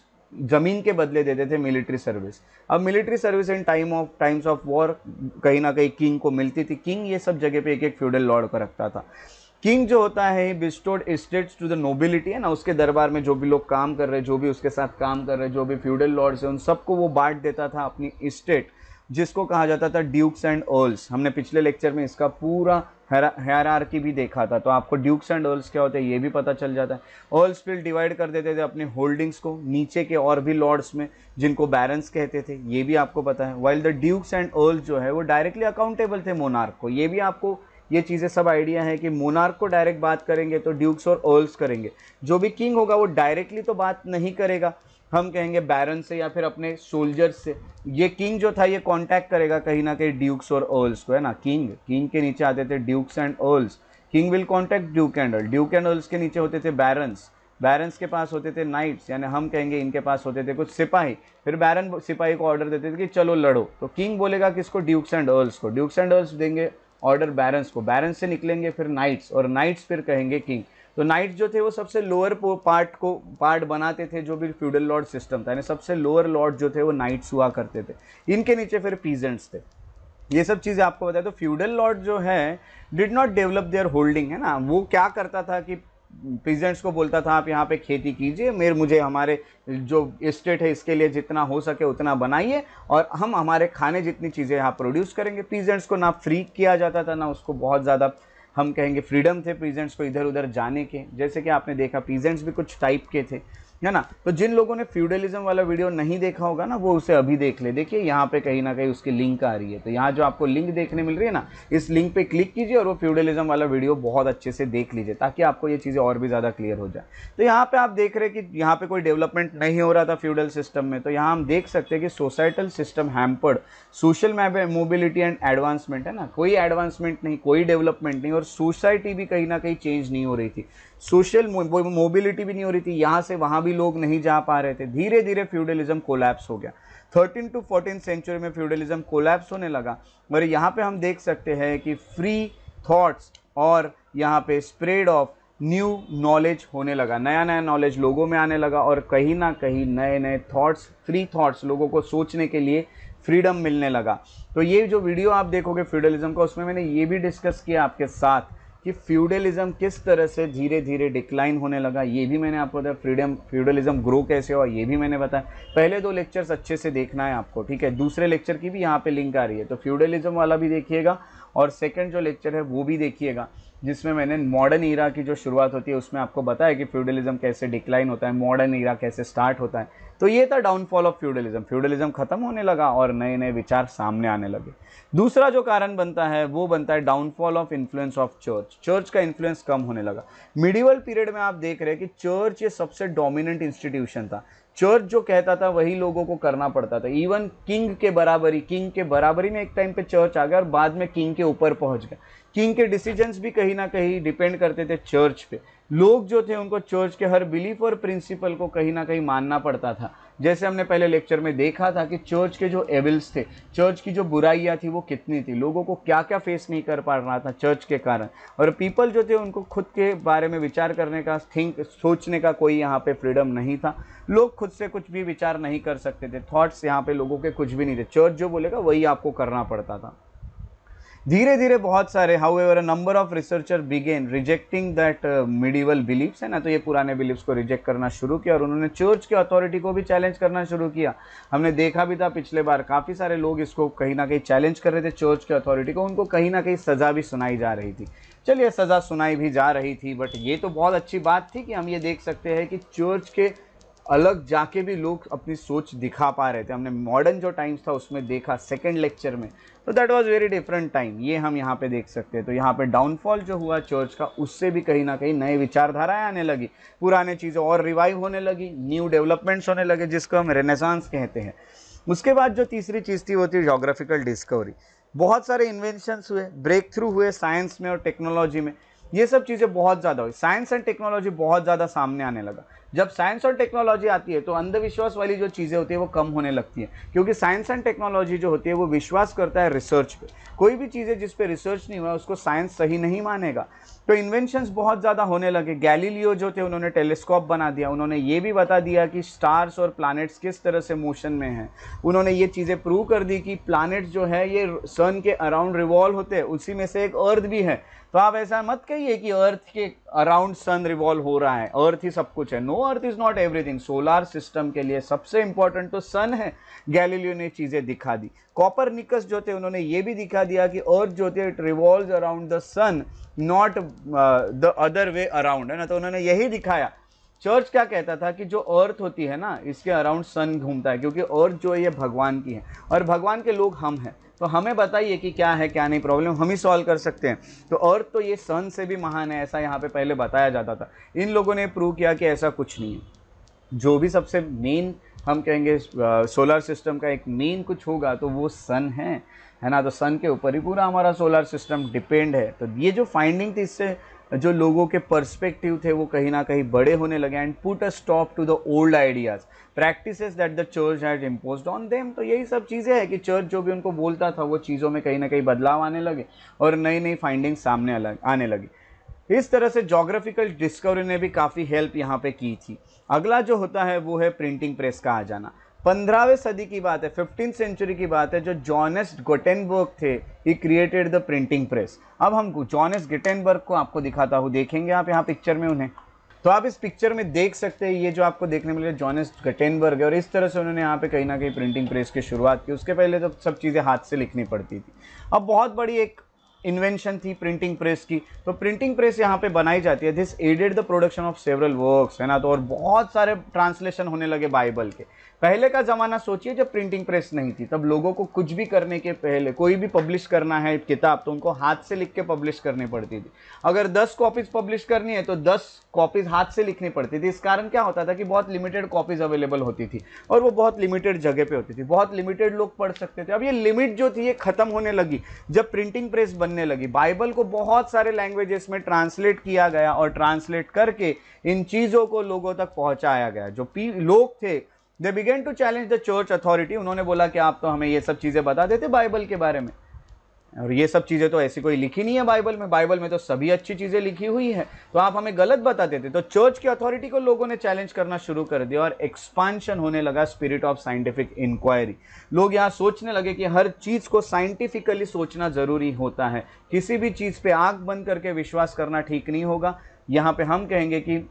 ज़मीन के बदले देते थे मिलिट्री सर्विस अब military service in time of times of war कहीं ना कहीं किंग को मिलती थी किंग ये सब जगह पे एक एक फ्यूडल लॉर्ड को रखता था किंग जो होता है bestowed states to the nobility है ना उसके दरबार में जो भी लोग काम कर रहे जो भी उसके साथ काम कर रहे जो भी फ्यूडल लॉर्ड्स हैं उन सबको वो बांट देता था अपनी स्टेट जिसको कहा जाता था ड्यूक्स एंड ओल्स हमने पिछले लेक्चर में इसका पूरा हेयर की भी देखा था तो आपको ड्यूक्स एंड ओल्स क्या होते हैं ये भी पता चल जाता है ओल्स फिर डिवाइड कर देते थे अपने होल्डिंग्स को नीचे के और भी लॉर्ड्स में जिनको बैरेंस कहते थे ये भी आपको पता है while the dukes and earls जो है वो डायरेक्टली अकाउंटेबल थे मोनार्क को ये भी आपको ये चीज़ें सब आइडिया है कि मोनार्क को डायरेक्ट बात करेंगे तो ड्यूक्स और ओल्स करेंगे जो भी किंग होगा वो डायरेक्टली तो बात नहीं करेगा हम कहेंगे बैरन से या फिर अपने सोल्जर्स से ये किंग जो था ये कांटेक्ट करेगा कहीं ना कहीं ड्यूक्स और अर्ल्स को है ना किंग किंग के नीचे आते थे dukes and earls king will contact duke and earl duke and earls के नीचे होते थे बैरन्स बैरन्स के पास होते थे नाइट्स यानी हम कहेंगे इनके पास होते थे कुछ सिपाही फिर बैरन सिपाही को ऑर्डर देते थे कि चलो लड़ो तो किंग बोलेगा किसको ड्यूक्स एंड अर्ल्स को ड्यूक्स एंड अर्ल्स देंगे ऑर्डर बैरन्स को बैरन्स से निकलेंगे फिर नाइट्स और नाइट्स फिर कहेंगे किंग तो नाइट जो थे वो सबसे लोअर पार्ट को पार्ट बनाते थे जो भी फ्यूडल लॉर्ड सिस्टम था यानी सबसे लोअर लॉर्ड जो थे वो नाइट्स हुआ करते थे इनके नीचे फिर पीजेंट्स थे ये सब चीज़ें आपको बताए तो फ्यूडल लॉर्ड जो है did not develop their holding है ना वो क्या करता था कि पीजेंट्स को बोलता था आप यहाँ पे खेती कीजिए मेरे मुझे हमारे जो स्टेट है इसके लिए जितना हो सके उतना बनाइए और हम हमारे खाने जितनी चीज़ें यहाँ प्रोड्यूस करेंगे पीजेंट्स को ना फ्री किया जाता था ना उसको बहुत ज़्यादा हम कहेंगे फ्रीडम थे प्रीजेंट्स को इधर उधर जाने के जैसे कि आपने देखा प्रीजेंट्स भी कुछ टाइप के थे है ना तो जिन लोगों ने फ्यूडलिज्म वाला वीडियो नहीं देखा होगा ना वो उसे अभी देख ले देखिए यहाँ पे कहीं ना कहीं उसकी लिंक आ रही है तो यहाँ जो आपको लिंक देखने मिल रही है ना इस लिंक पे क्लिक कीजिए और वो फ्यूडलिज्म वाला वीडियो बहुत अच्छे से देख लीजिए ताकि आपको ये चीज़ें और भी ज़्यादा क्लियर हो जाए तो यहाँ पर आप देख रहे हैं कि यहाँ पर कोई डेवलपमेंट नहीं हो रहा था फ्यूडल सिस्टम में तो यहाँ हम देख सकते हैं कि societal system hampered social mobility and advancement है ना कोई एडवांसमेंट नहीं कोई डेवलपमेंट नहीं और सोसाइटी भी कहीं ना कहीं चेंज नहीं हो रही थी सोशल मोबिलिटी भी नहीं हो रही थी यहाँ से वहाँ भी लोग नहीं जा पा रहे थे धीरे धीरे फ्यूडलिज्म कोलैप्स हो गया थर्टीन टू फोर्टीन सेंचुरी में फ्यूडलिज्म कोलैप्स होने लगा और यहाँ पे हम देख सकते हैं कि फ्री थॉट्स और यहाँ पे स्प्रेड ऑफ न्यू नॉलेज होने लगा नया नया नॉलेज लोगों में आने लगा और कहीं ना कहीं नए नए थॉट्स फ्री थॉट्स लोगों को सोचने के लिए फ्रीडम मिलने लगा तो ये जो वीडियो आप देखोगे फ्यूडलिज्म का उसमें मैंने ये भी डिस्कस किया आपके साथ कि फ्यूडलिज्म किस तरह से धीरे धीरे डिक्लाइन होने लगा ये भी मैंने आपको बताया फ्रीडम फ्यूडलिज्म ग्रो कैसे हुआ ये भी मैंने बताया पहले दो लेक्चर्स अच्छे से देखना है आपको ठीक है दूसरे लेक्चर की भी यहाँ पे लिंक आ रही है तो फ्यूडलिज्म वाला भी देखिएगा और सेकंड जो लेक्चर है वो भी देखिएगा जिसमें मैंने मॉडर्न ईरा की जो शुरुआत होती है उसमें आपको बताया कि फ्यूडलिज्म कैसे डिक्लाइन होता है मॉडर्न ईरा कैसे स्टार्ट होता है तो ये था डाउनफॉल ऑफ फ्यूडलिज्म फ्यूडलिज्म ख़त्म होने लगा और नए नए विचार सामने आने लगे दूसरा जो कारण बनता है वो बनता है downfall of influence of church church का इन्फ्लुएंस कम होने लगा मिडिवल पीरियड में आप देख रहे हैं कि चर्च ये सबसे डोमिनेंट इंस्टीट्यूशन था चर्च जो कहता था वही लोगों को करना पड़ता था इवन किंग के बराबरी किंग के बराबरी में एक टाइम पे चर्च आ गया और बाद में किंग के ऊपर पहुंच गया किंग के डिसीजंस भी कहीं ना कहीं डिपेंड करते थे चर्च पे लोग जो थे उनको चर्च के हर बिलीफ और प्रिंसिपल को कहीं ना कहीं मानना पड़ता था जैसे हमने पहले लेक्चर में देखा था कि चर्च के जो एविल्स थे चर्च की जो बुराइयाँ थी वो कितनी थी लोगों को क्या क्या फेस नहीं कर पा रहा था चर्च के कारण और पीपल जो थे उनको खुद के बारे में विचार करने का थिंक सोचने का कोई यहाँ पे फ्रीडम नहीं था लोग खुद से कुछ भी विचार नहीं कर सकते थे थाट्स यहाँ पर लोगों के कुछ भी नहीं थे चर्च जो बोलेगा वही आपको करना पड़ता था धीरे धीरे बहुत सारे however number of researcher began rejecting that medieval believes है ना तो ये पुराने बिलीव्स को रिजेक्ट करना शुरू किया और उन्होंने चर्च की अथॉरिटी को भी चैलेंज करना शुरू किया हमने देखा भी था पिछले बार काफ़ी सारे लोग इसको कहीं ना कहीं चैलेंज कर रहे थे चर्च की अथॉरिटी को उनको कहीं ना कहीं सज़ा भी सुनाई जा रही थी चलिए सज़ा सुनाई भी जा रही थी बट ये तो बहुत अच्छी बात थी कि हम ये देख सकते हैं कि चर्च के अलग जाके भी लोग अपनी सोच दिखा पा रहे थे हमने मॉडर्न जो टाइम्स था उसमें देखा सेकेंड लेक्चर में तो that was very different time ये हम यहाँ पे देख सकते हैं तो यहाँ पे डाउनफॉल जो हुआ चर्च का उससे भी कहीं ना कहीं नए विचारधाराएं आने लगी पुराने चीज़ें और रिवाइव होने लगी न्यू डेवलपमेंट्स होने लगे जिसको हम रेनेसांस कहते हैं उसके बाद जो तीसरी चीज़ थी वो थी जोग्राफिकल डिस्कवरी बहुत सारे इन्वेंशंस हुए ब्रेक थ्रू हुए साइंस में और टेक्नोलॉजी में ये सब चीज़ें बहुत ज़्यादा हुई साइंस एंड टेक्नोलॉजी बहुत ज़्यादा सामने आने लगा जब साइंस और टेक्नोलॉजी आती है तो अंधविश्वास वाली जो चीज़ें होती है वो कम होने लगती हैं क्योंकि साइंस एंड टेक्नोलॉजी जो होती है वो विश्वास करता है रिसर्च पे कोई भी चीज़ें जिस पे रिसर्च नहीं हुआ उसको साइंस सही नहीं मानेगा तो इन्वेंशंस बहुत ज़्यादा होने लगे गैलीलियो जो थे उन्होंने टेलीस्कोप बना दिया उन्होंने ये भी बता दिया कि स्टार्स और प्लानट्स किस तरह से मोशन में हैं उन्होंने ये चीज़ें प्रूव कर दी कि प्लानट्स जो है ये सन के अराउंड रिवॉल्व होते हैं उसी में से एक अर्थ भी है तो आप ऐसा मत कहिए कि अर्थ के अराउंड सन रिवॉल्व हो रहा है अर्थ ही सब कुछ है no earth is not everything solar system के लिए सबसे इंपॉर्टेंट तो सन है गैलीलियो ने चीज़ें दिखा दी कॉपर निकस जो थे उन्होंने ये भी दिखा दिया कि अर्थ जो थे it revolve around the sun not the other way around है ना तो उन्होंने यही दिखाया चर्च क्या कहता था कि जो अर्थ होती है ना इसके अराउंड सन घूमता है क्योंकि अर्थ जो है ये भगवान की है और भगवान के लोग हम हैं तो हमें बताइए कि क्या है क्या नहीं प्रॉब्लम हम ही सॉल्व कर सकते हैं तो और तो ये सन से भी महान है ऐसा यहाँ पे पहले बताया जाता था इन लोगों ने प्रूव किया कि ऐसा कुछ नहीं है जो भी सबसे मेन हम कहेंगे सोलर सिस्टम का एक मेन कुछ होगा तो वो सन है है ना तो सन के ऊपर ही पूरा हमारा सोलर सिस्टम डिपेंड है तो ये जो फाइंडिंग थी इससे जो लोगों के पर्सपेक्टिव थे वो कहीं ना कहीं बड़े होने लगे and put a stop to the old ideas practice that the church had impose on them तो यही सब चीज़ें हैं कि चर्च जो भी उनको बोलता था वो चीज़ों में कहीं ना कहीं बदलाव आने लगे और नई नई फाइंडिंग सामने अलग आने लगी इस तरह से जोग्राफिकल डिस्कवरी ने भी काफ़ी हेल्प यहाँ पे की थी अगला जो होता है वो है प्रिंटिंग प्रेस का आ जाना पंद्रहवें सदी की बात है फिफ्टीन सेंचुरी की बात है जो जॉनस गोटेनबर्ग थे he created the printing press अब हम जॉनेस गिटेनबर्ग को आपको दिखाता हूँ देखेंगे आप यहाँ पिक्चर में उन्हें तो आप इस पिक्चर में देख सकते हैं ये जो आपको देखने मिले जॉनेस गटेनबर्ग है और इस तरह से उन्होंने यहाँ पे कहीं ना कहीं प्रिंटिंग प्रेस की शुरुआत की उसके पहले तो सब चीज़ें हाथ से लिखनी पड़ती थी अब बहुत बड़ी एक इन्वेंशन थी प्रिंटिंग प्रेस की तो प्रिंटिंग प्रेस यहाँ पे बनाई जाती है this added the production of several works है ना तो और बहुत सारे ट्रांसलेशन होने लगे बाइबल के पहले का ज़माना सोचिए जब प्रिंटिंग प्रेस नहीं थी तब लोगों को कुछ भी करने के पहले कोई भी पब्लिश करना है किताब तो उनको हाथ से लिख के पब्लिश करनी पड़ती थी अगर 10 कॉपीज़ पब्लिश करनी है तो 10 कॉपीज़ हाथ से लिखनी पड़ती थी इस कारण क्या होता था कि बहुत लिमिटेड कॉपीज़ अवेलेबल होती थी और वो बहुत लिमिटेड जगह पर होती थी बहुत लिमिटेड लोग पढ़ सकते थे अब ये लिमिट जो थी ये ख़त्म होने लगी जब प्रिंटिंग प्रेस बनने लगी बाइबल को बहुत सारे लैंग्वेजेस में ट्रांसलेट किया गया और ट्रांसलेट करके इन चीज़ों को लोगों तक पहुँचाया गया जो लोग थे they began to challenge the church authority उन्होंने बोला कि आप तो हमें ये सब चीज़ें बता देते बाइबल के बारे में और ये सब चीज़ें तो ऐसी कोई लिखी नहीं है बाइबल में बाइबल में तो सभी अच्छी चीज़ें लिखी हुई है तो आप हमें गलत बता देते तो चर्च की अथॉरिटी को लोगों ने चैलेंज करना शुरू कर दिया और एक्सपांशन होने लगा स्पिरिट ऑफ साइंटिफिक इंक्वायरी लोग यहाँ सोचने लगे कि हर चीज़ को साइंटिफिकली सोचना ज़रूरी होता है किसी भी चीज़ पर आँख बंद करके विश्वास करना ठीक नहीं होगा यहाँ पर हम कहेंगे कि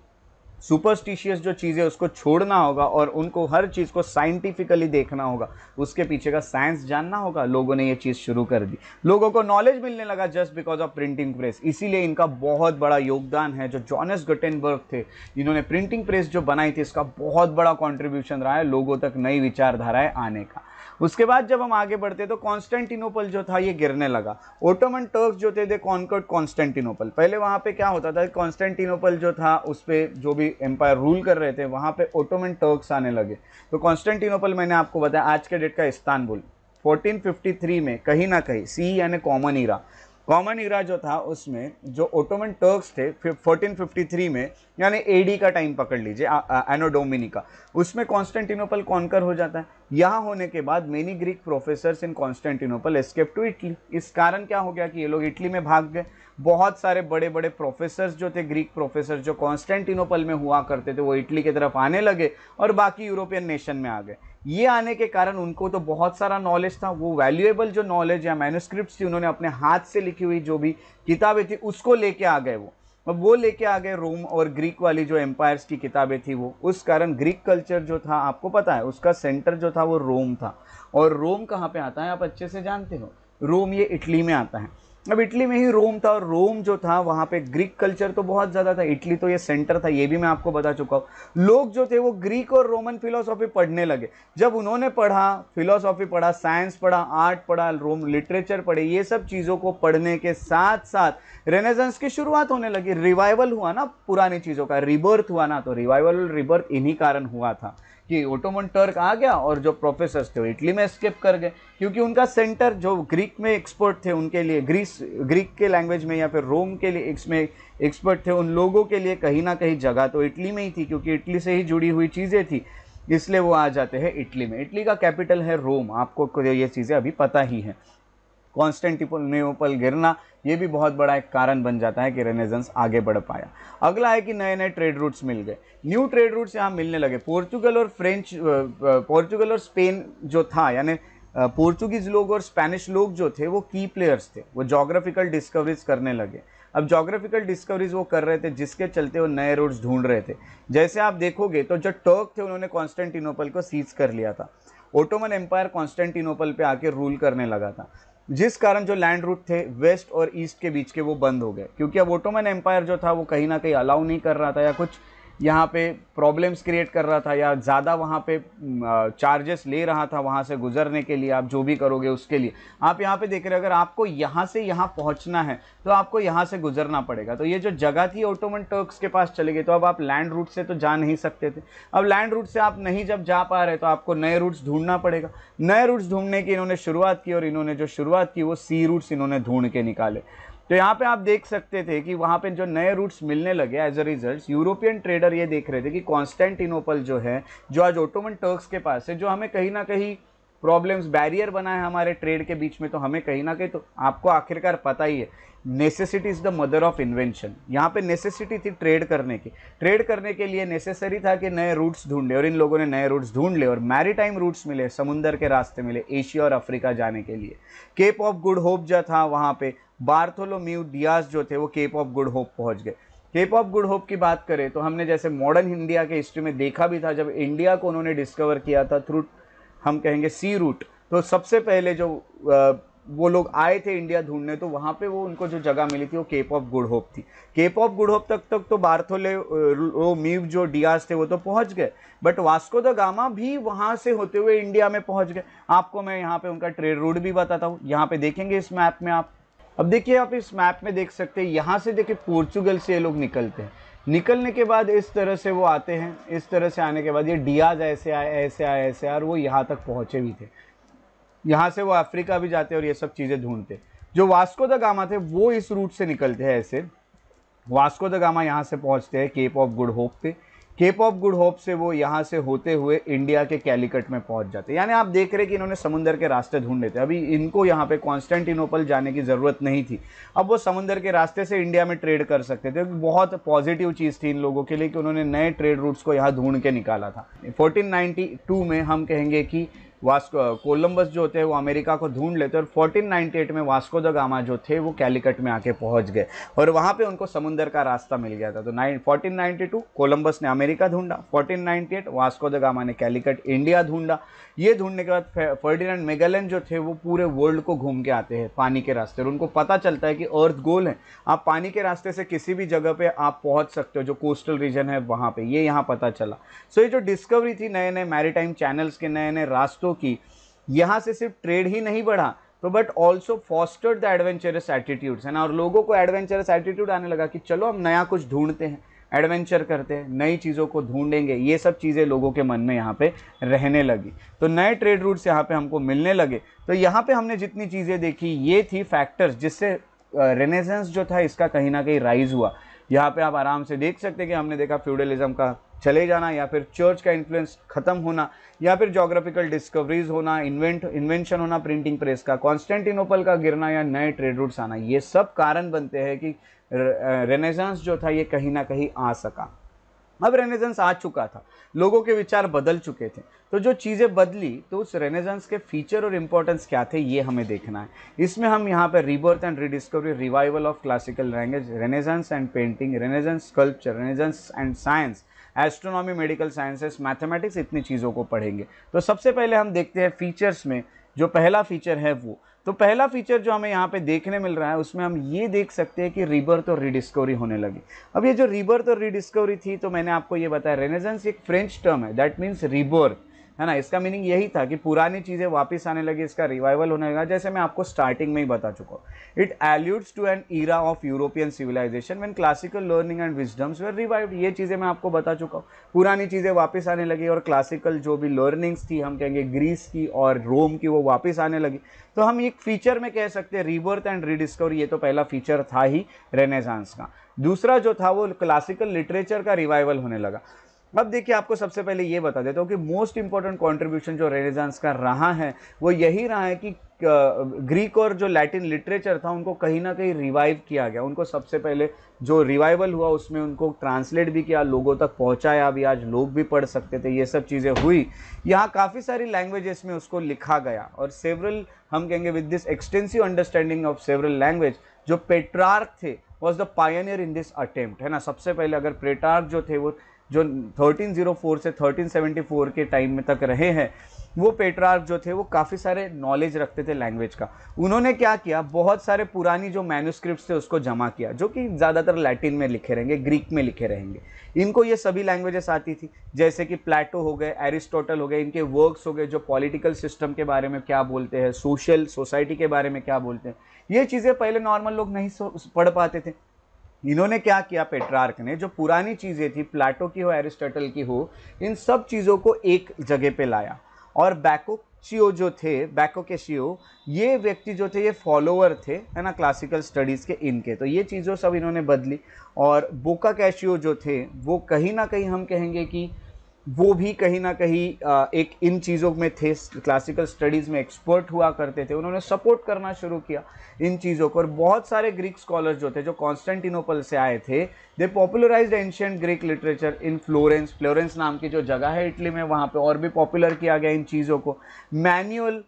सुपरस्टिशियस जो चीज़ें उसको छोड़ना होगा और उनको हर चीज़ को साइंटिफिकली देखना होगा उसके पीछे का साइंस जानना होगा लोगों ने ये चीज़ शुरू कर दी लोगों को नॉलेज मिलने लगा just because of printing press इसीलिए इनका बहुत बड़ा योगदान है जो जॉनस गटेनबर्ग थे इन्होंने प्रिंटिंग प्रेस जो बनाई थी इसका बहुत बड़ा कॉन्ट्रीब्यूशन रहा है लोगों तक नई विचारधाराएं आने का उसके बाद जब हम आगे बढ़ते तो कॉन्स्टेंटिनोपल जो था ये गिरने लगा ओटोमन टर्क जो थे दे कॉन्स्टेंटिनोपल पहले वहाँ पे क्या होता था कॉन्स्टेंटिनोपल जो था उस पर जो भी एम्पायर रूल कर रहे थे वहाँ पे ओटोमन टर्क्स आने लगे तो कॉन्स्टेंटिनोपल मैंने आपको बताया आज के डेट का इस्तानबुल 1453 में कहीं ना कहीं सी यानी कॉमन ईरा कॉमन इरा जो था उसमें जो ओटोमन टर्क्स थे 1453 में यानी एडी का टाइम पकड़ लीजिए एनोडोमिनी का उसमें कॉन्स्टेंटिनोपल कॉन्कर हो जाता है यहाँ होने के बाद many Greek professors in Constantinople escape to Italy इस कारण क्या हो गया कि ये लोग इटली में भाग गए बहुत सारे बड़े बड़े प्रोफेसर्स जो थे ग्रीक प्रोफेसर जो कॉन्स्टेंटिनोपल में हुआ करते थे वो इटली की तरफ आने लगे और बाकी यूरोपियन नेशन में आ गए ये आने के कारण उनको तो बहुत सारा नॉलेज था वो वैल्यूएबल जो नॉलेज या मैनुस्क्रिप्ट थी उन्होंने अपने हाथ से लिखी हुई जो भी किताबें थी उसको लेके आ गए वो अब वो लेके आ गए रोम और ग्रीक वाली जो एम्पायर्स की किताबें थी वो उस कारण ग्रीक कल्चर जो था आपको पता है उसका सेंटर जो था वो रोम था और रोम कहाँ पे आता है आप अच्छे से जानते हो रोम ये इटली में आता है अब इटली में ही रोम था और रोम जो था वहाँ पे ग्रीक कल्चर तो बहुत ज़्यादा था इटली तो ये सेंटर था ये भी मैं आपको बता चुका हूँ लोग जो थे वो ग्रीक और रोमन फिलोसॉफी पढ़ने लगे जब उन्होंने पढ़ा फिलोसॉफी पढ़ा साइंस पढ़ा आर्ट पढ़ा रोम लिटरेचर पढ़े ये सब चीज़ों को पढ़ने के साथ साथ रेनेजेंस की शुरुआत होने लगी रिवाइवल हुआ ना पुरानी चीज़ों का रिबर्थ हुआ ना तो रिवाइवल रिबर्थ इन्हीं कारण हुआ था कि ओटोमन टर्क आ गया और जो प्रोफेसर्स थे वो इटली में स्केप कर गए क्योंकि उनका सेंटर जो ग्रीक में एक्सपर्ट थे उनके लिए ग्रीस ग्रीक के लैंग्वेज में या फिर रोम के लिए इसमें एक्सपर्ट थे उन लोगों के लिए कहीं ना कहीं जगह तो इटली में ही थी क्योंकि इटली से ही जुड़ी हुई चीज़ें थी इसलिए वो आ जाते हैं इटली में इटली का कैपिटल है रोम आपको ये चीज़ें अभी पता ही हैं कॉन्स्टेंटिनोपल गिरना ये भी बहुत बड़ा एक कारण बन जाता है कि रेनेजेंस आगे बढ़ पाया अगला है कि नए नए ट्रेड रूट्स मिल गए न्यू ट्रेड रूट्स यहाँ मिलने लगे पोर्चुगल और फ्रेंच पोर्चुगल और स्पेन जो था यानी पोर्चुगीज लोग और स्पेनिश लोग जो थे वो की प्लेयर्स थे वो जोग्राफिकल डिस्कवरीज करने लगे अब जोग्राफिकल डिस्कवरीज वो कर रहे थे जिसके चलते वो नए रूट्स ढूंढ रहे थे जैसे आप देखोगे तो जो टर्क थे उन्होंने कॉन्स्टेंटिनोपल को सीज कर लिया था ओटोमन एम्पायर कॉन्स्टेंटिनोपल पे आके रूल करने लगा था जिस कारण जो लैंड रूट थे वेस्ट और ईस्ट के बीच के वो बंद हो गए क्योंकि अब ओटोमन एम्पायर जो था वो कहीं ना कहीं अलाउ नहीं कर रहा था या कुछ यहाँ पे प्रॉब्लम्स क्रिएट कर रहा था या ज़्यादा वहाँ पे चार्जेस ले रहा था वहाँ से गुजरने के लिए आप जो भी करोगे उसके लिए आप यहाँ पे देख रहे हो अगर आपको यहाँ से यहाँ पहुँचना है तो आपको यहाँ से गुजरना पड़ेगा तो ये जो जगह थी ऑटोमन टर्क्स के पास चले गए तो अब आप लैंड रूट से तो जा नहीं सकते थे अब लैंड रूट से आप नहीं जब जा पा रहे तो आपको नए रूट्स ढूंढना पड़ेगा नए रूट्स ढूंढने की इन्होंने शुरुआत की और इन्होंने जो शुरुआत की वो सी रूट्स इन्होंने ढूंढ के निकाले तो यहाँ पे आप देख सकते थे कि वहाँ पे जो नए रूट्स मिलने लगे as a result European trader ये देख रहे थे कि कॉन्स्टेंटिनोपल जो है जो आज ओटोमन टर्क्स के पास है जो हमें कहीं ना कहीं प्रॉब्लम्स बैरियर बना है हमारे ट्रेड के बीच में तो हमें कहीं ना कहीं तो आपको आखिरकार पता ही है necessity is the mother of invention यहाँ पे नेसेसिटी थी ट्रेड करने की ट्रेड करने के लिए नेसेसरी था कि नए रूट्स ढूंढे और इन लोगों ने नए रूट्स ढूंढ लिए और मैरीटाइम रूट्स मिले समुंदर के रास्ते मिले एशिया और अफ्रीका जाने के लिए केप ऑफ गुड होप जो था वहाँ पे बार्थोलोम्यू डियाज जो थे वो केप ऑफ गुड होप पहुँच गए केप ऑफ गुड होप की बात करें तो हमने जैसे मॉडर्न इंडिया के हिस्ट्री में देखा भी था जब इंडिया को उन्होंने डिस्कवर किया था थ्रू हम कहेंगे सी रूट तो सबसे पहले जो वो लोग आए थे इंडिया ढूंढने तो वहाँ पे वो उनको जो जगह मिली थी वो केप ऑफ गुड होप थी केप ऑफ गुड होप तक तक तो बार्थोले वो मीव जो डियाज थे वो तो पहुँच गए बट वास्को द गामा भी वहाँ से होते हुए इंडिया में पहुँच गए आपको मैं यहाँ पे उनका ट्रेड रूट भी बताता हूँ यहाँ पे देखेंगे इस मैप में आप अब देखिए आप इस मैप में देख सकते हैं यहाँ से देखिए पोर्चुगल से ये लोग निकलते हैं निकलने के बाद इस तरह से वो आते हैं इस तरह से आने के बाद ये डियाज ऐसे आए ऐसे आए ऐसे आए और वो यहाँ तक पहुँचे भी थे यहाँ से वो अफ्रीका भी जाते और ये सब चीज़ें ढूंढते जो वास्को द गामा थे वो इस रूट से निकलते हैं ऐसे वास्को द गामा यहाँ से पहुँचते हैं केप ऑफ गुड होप पे केप ऑफ गुड होप से वो यहाँ से होते हुए इंडिया के कैलिकट में पहुँच जाते यानी आप देख रहे कि इन्होंने समुंदर के रास्ते ढूंढ लेते अभी इनको यहाँ पे कॉन्स्टेंटिनोपल जाने की ज़रूरत नहीं थी अब वो समुंदर के रास्ते से इंडिया में ट्रेड कर सकते थे बहुत पॉजिटिव चीज़ थी इन लोगों के लिए कि उन्होंने नए ट्रेड रूट्स को यहाँ ढूंढ के निकाला था फोर्टीन में हम कहेंगे कि वास्को कोलम्बस जो होते हैं वो अमेरिका को ढूंढ लेते और 1498 में वास्को द गामा जो थे वो कैलिकट में आके पहुंच गए और वहाँ पे उनको समुंदर का रास्ता मिल गया था तो nine fourteen ninety two Columbus ने अमेरिका ढूंढा 1498 वास्को द गामा ने कैलिकट इंडिया ढूंढा ये ढूंढने के बाद फर्डिनेंड मेगलन जो थे वो पूरे वर्ल्ड को घूम के आते हैं पानी के रास्ते और उनको पता चलता है कि अर्थ गोल है आप पानी के रास्ते से किसी भी जगह पर आप पहुँच सकते हो जो कोस्टल रीजन है वहाँ पर ये यहाँ पता चला सो ये जो डिस्कवरी थी नए नए मैरीटाइम चैनल्स के नए नए रास्तों लोगों की यहाँ से सिर्फ ट्रेड ही नहीं बढ़ा तो but also fostered the adventurous attitudes है ना और लोगों को एडवेंचरस एटीट्यूड आने लगा कि चलो हम नया कुछ ढूंढते हैं एडवेंचर करते हैं नई चीज़ों को ढूंढेंगे ये सब चीज़ें लोगों के मन में यहाँ पे रहने लगी तो नए ट्रेड रूट्स यहाँ पे हमको मिलने लगे तो यहाँ पे हमने जितनी चीज़ें देखी ये थी फैक्टर्स जिससे रेनेसेंस जो था इसका कहीं ना कहीं राइज हुआ यहाँ पे आप आराम से देख सकते हैं कि हमने देखा फ्यूडलिज्म का चले जाना या फिर चर्च का इन्फ्लुएंस खत्म होना या फिर जोग्राफिकल डिस्कवरीज होना इन्वेंट इन्वेंशन होना प्रिंटिंग प्रेस का कॉन्स्टेंटिनोपल का गिरना या नए ट्रेड रूट्स आना ये सब कारण बनते हैं कि रेनेजेंस जो था ये कहीं ना कहीं आ सका अब रेनेजेंस आ चुका था लोगों के विचार बदल चुके थे तो जो चीज़ें बदली तो उस रेनेजेंस के फीचर और इम्पोर्टेंस क्या थे ये हमें देखना है इसमें हम यहाँ पर rebirth and rediscovery revival of classical language renaissance and painting renaissance sculpture renaissance and science astronomy medical sciences mathematics इतनी चीज़ों को पढ़ेंगे तो सबसे पहले हम देखते हैं फीचर्स में जो पहला फीचर है वो तो पहला फीचर जो हमें यहाँ पे देखने मिल रहा है उसमें हम ये देख सकते हैं कि रिबर्थ और रिडिस्कवरी होने लगी अब ये जो रिबर्थ और रिडिस्कवरी थी तो मैंने आपको ये बताया रेनेजेंस एक फ्रेंच टर्म है दैट मीन्स रिबर्थ है ना इसका मीनिंग यही था कि पुरानी चीज़ें वापस आने लगी इसका रिवाइवल होने लगा जैसे मैं आपको स्टार्टिंग में ही बता चुका हूँ it alludes to an era of European civilisation when classical learning and wisdoms were revive ये चीज़ें मैं आपको बता चुका हूँ पुरानी चीज़ें वापस आने लगी और क्लासिकल जो भी लर्निंग्स थी हम कहेंगे ग्रीस की और रोम की वो वापस आने लगी तो हम एक फीचर में कह सकते हैं रीबर्थ एंड रीडिस्कवरी ये तो पहला फीचर था ही रेनेसांस का दूसरा जो था वो क्लासिकल लिटरेचर का रिवाइवल होने लगा अब देखिए आपको सबसे पहले ये बता देता हूँ कि मोस्ट इंपॉर्टेंट कॉन्ट्रीब्यूशन जो रेनेजांस का रहा है वो यही रहा है कि ग्रीक और जो लैटिन लिटरेचर था उनको कहीं ना कहीं रिवाइव किया गया उनको सबसे पहले जो रिवाइवल हुआ उसमें उनको ट्रांसलेट भी किया लोगों तक पहुंचाया भी आज लोग भी पढ़ सकते थे ये सब चीज़ें हुई यहाँ काफ़ी सारी लैंग्वेजेस में उसको लिखा गया और सेवरल हम कहेंगे with this extensive understanding of several language जो पेट्रार्क थे was the pioneer in this attempt है ना सबसे पहले अगर पेट्रार्क जो थे वो जो 1304 से 1374 के टाइम में तक रहे हैं वो पेट्रार्क जो थे वो काफ़ी सारे नॉलेज रखते थे लैंग्वेज का उन्होंने क्या किया बहुत सारे पुरानी जो मैनुस्क्रिप्ट थे उसको जमा किया जो कि ज़्यादातर लैटिन में लिखे रहेंगे ग्रीक में लिखे रहेंगे इनको ये सभी लैंग्वेजेस आती थी जैसे कि प्लेटो हो गए एरिस्टोटल हो गए इनके वर्क्स हो गए जो पॉलिटिकल सिस्टम के बारे में क्या बोलते हैं सोशल सोसाइटी के बारे में क्या बोलते हैं ये चीज़ें पहले नॉर्मल लोग नहीं पढ़ पाते थे इन्होंने क्या किया पेट्रार्क ने जो पुरानी चीज़ें थी प्लाटो की हो एरिस्टोटल की हो इन सब चीज़ों को एक जगह पे लाया और बैको शियो जो थे बैको के शियो ये व्यक्ति जो थे ये फॉलोअर थे है ना क्लासिकल स्टडीज़ के इनके तो ये चीज़ों सब इन्होंने बदली और बोका कैशियो जो थे वो कहीं ना कहीं हम कहेंगे कि वो भी कहीं ना कहीं एक इन चीज़ों में थे क्लासिकल स्टडीज़ में एक्सपर्ट हुआ करते थे उन्होंने सपोर्ट करना शुरू किया इन चीज़ों को और बहुत सारे ग्रीक स्कॉलर्स जो थे जो कॉन्स्टेंटिनोपल से आए थे they popularise ancient Greek literature in Florence Florence नाम की जो जगह है इटली में वहाँ पर और भी पॉपुलर किया गया इन चीज़ों को मैनुअल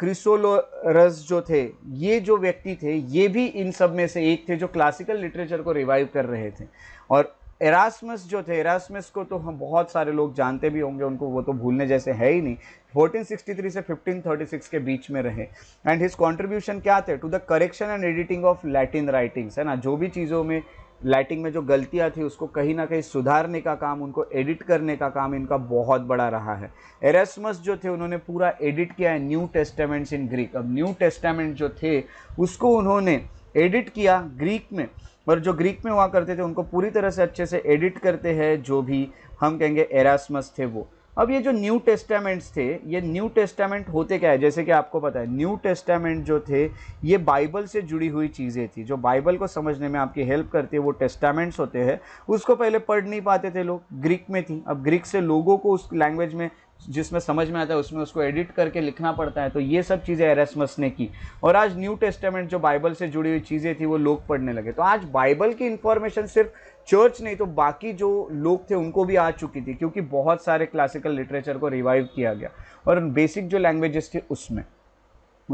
क्रिसोलोरस जो थे ये जो व्यक्ति थे ये भी इन सब में से एक थे जो क्लासिकल लिटरेचर को रिवाइव कर रहे थे और एरासमस जो थे एरासमस को तो हम बहुत सारे लोग जानते भी होंगे उनको वो तो भूलने जैसे है ही नहीं 1463 से 1536 के बीच में रहे एंड हिज कंट्रीब्यूशन क्या थे to the correction and editing of Latin writings है ना जो भी चीज़ों में लैटिन में जो गलतियाँ थी उसको कहीं ना कहीं सुधारने का काम उनको एडिट करने का काम इनका बहुत बड़ा रहा है एरेसमस जो थे उन्होंने पूरा एडिट किया है न्यू टेस्टामेंट्स इन ग्रीक अब न्यू टेस्टामेंट जो थे उसको उन्होंने एडिट किया ग्रीक में पर जो ग्रीक में हुआ करते थे उनको पूरी तरह से अच्छे से एडिट करते हैं जो भी हम कहेंगे एरासमस थे वो अब ये जो न्यू टेस्टामेंट्स थे ये न्यू टेस्टामेंट होते क्या है जैसे कि आपको पता है न्यू टेस्टामेंट जो थे ये बाइबल से जुड़ी हुई चीज़ें थी जो बाइबल को समझने में आपकी हेल्प करती है वो टेस्टामेंट्स होते हैं उसको पहले पढ़ नहीं पाते थे लोग ग्रीक में थी अब ग्रीक से लोगों को उस लैंग्वेज में जिसमें समझ में आता है उसमें उसको एडिट करके लिखना पड़ता है तो ये सब चीज़ें एरेस्मस ने की और आज न्यू टेस्टामेंट जो बाइबल से जुड़ी हुई चीज़ें थी वो लोग पढ़ने लगे तो आज बाइबल की इन्फॉर्मेशन सिर्फ चर्च नहीं तो बाकी जो लोग थे उनको भी आ चुकी थी क्योंकि बहुत सारे क्लासिकल लिटरेचर को रिवाइव किया गया और बेसिक जो लैंग्वेजेस थी उसमें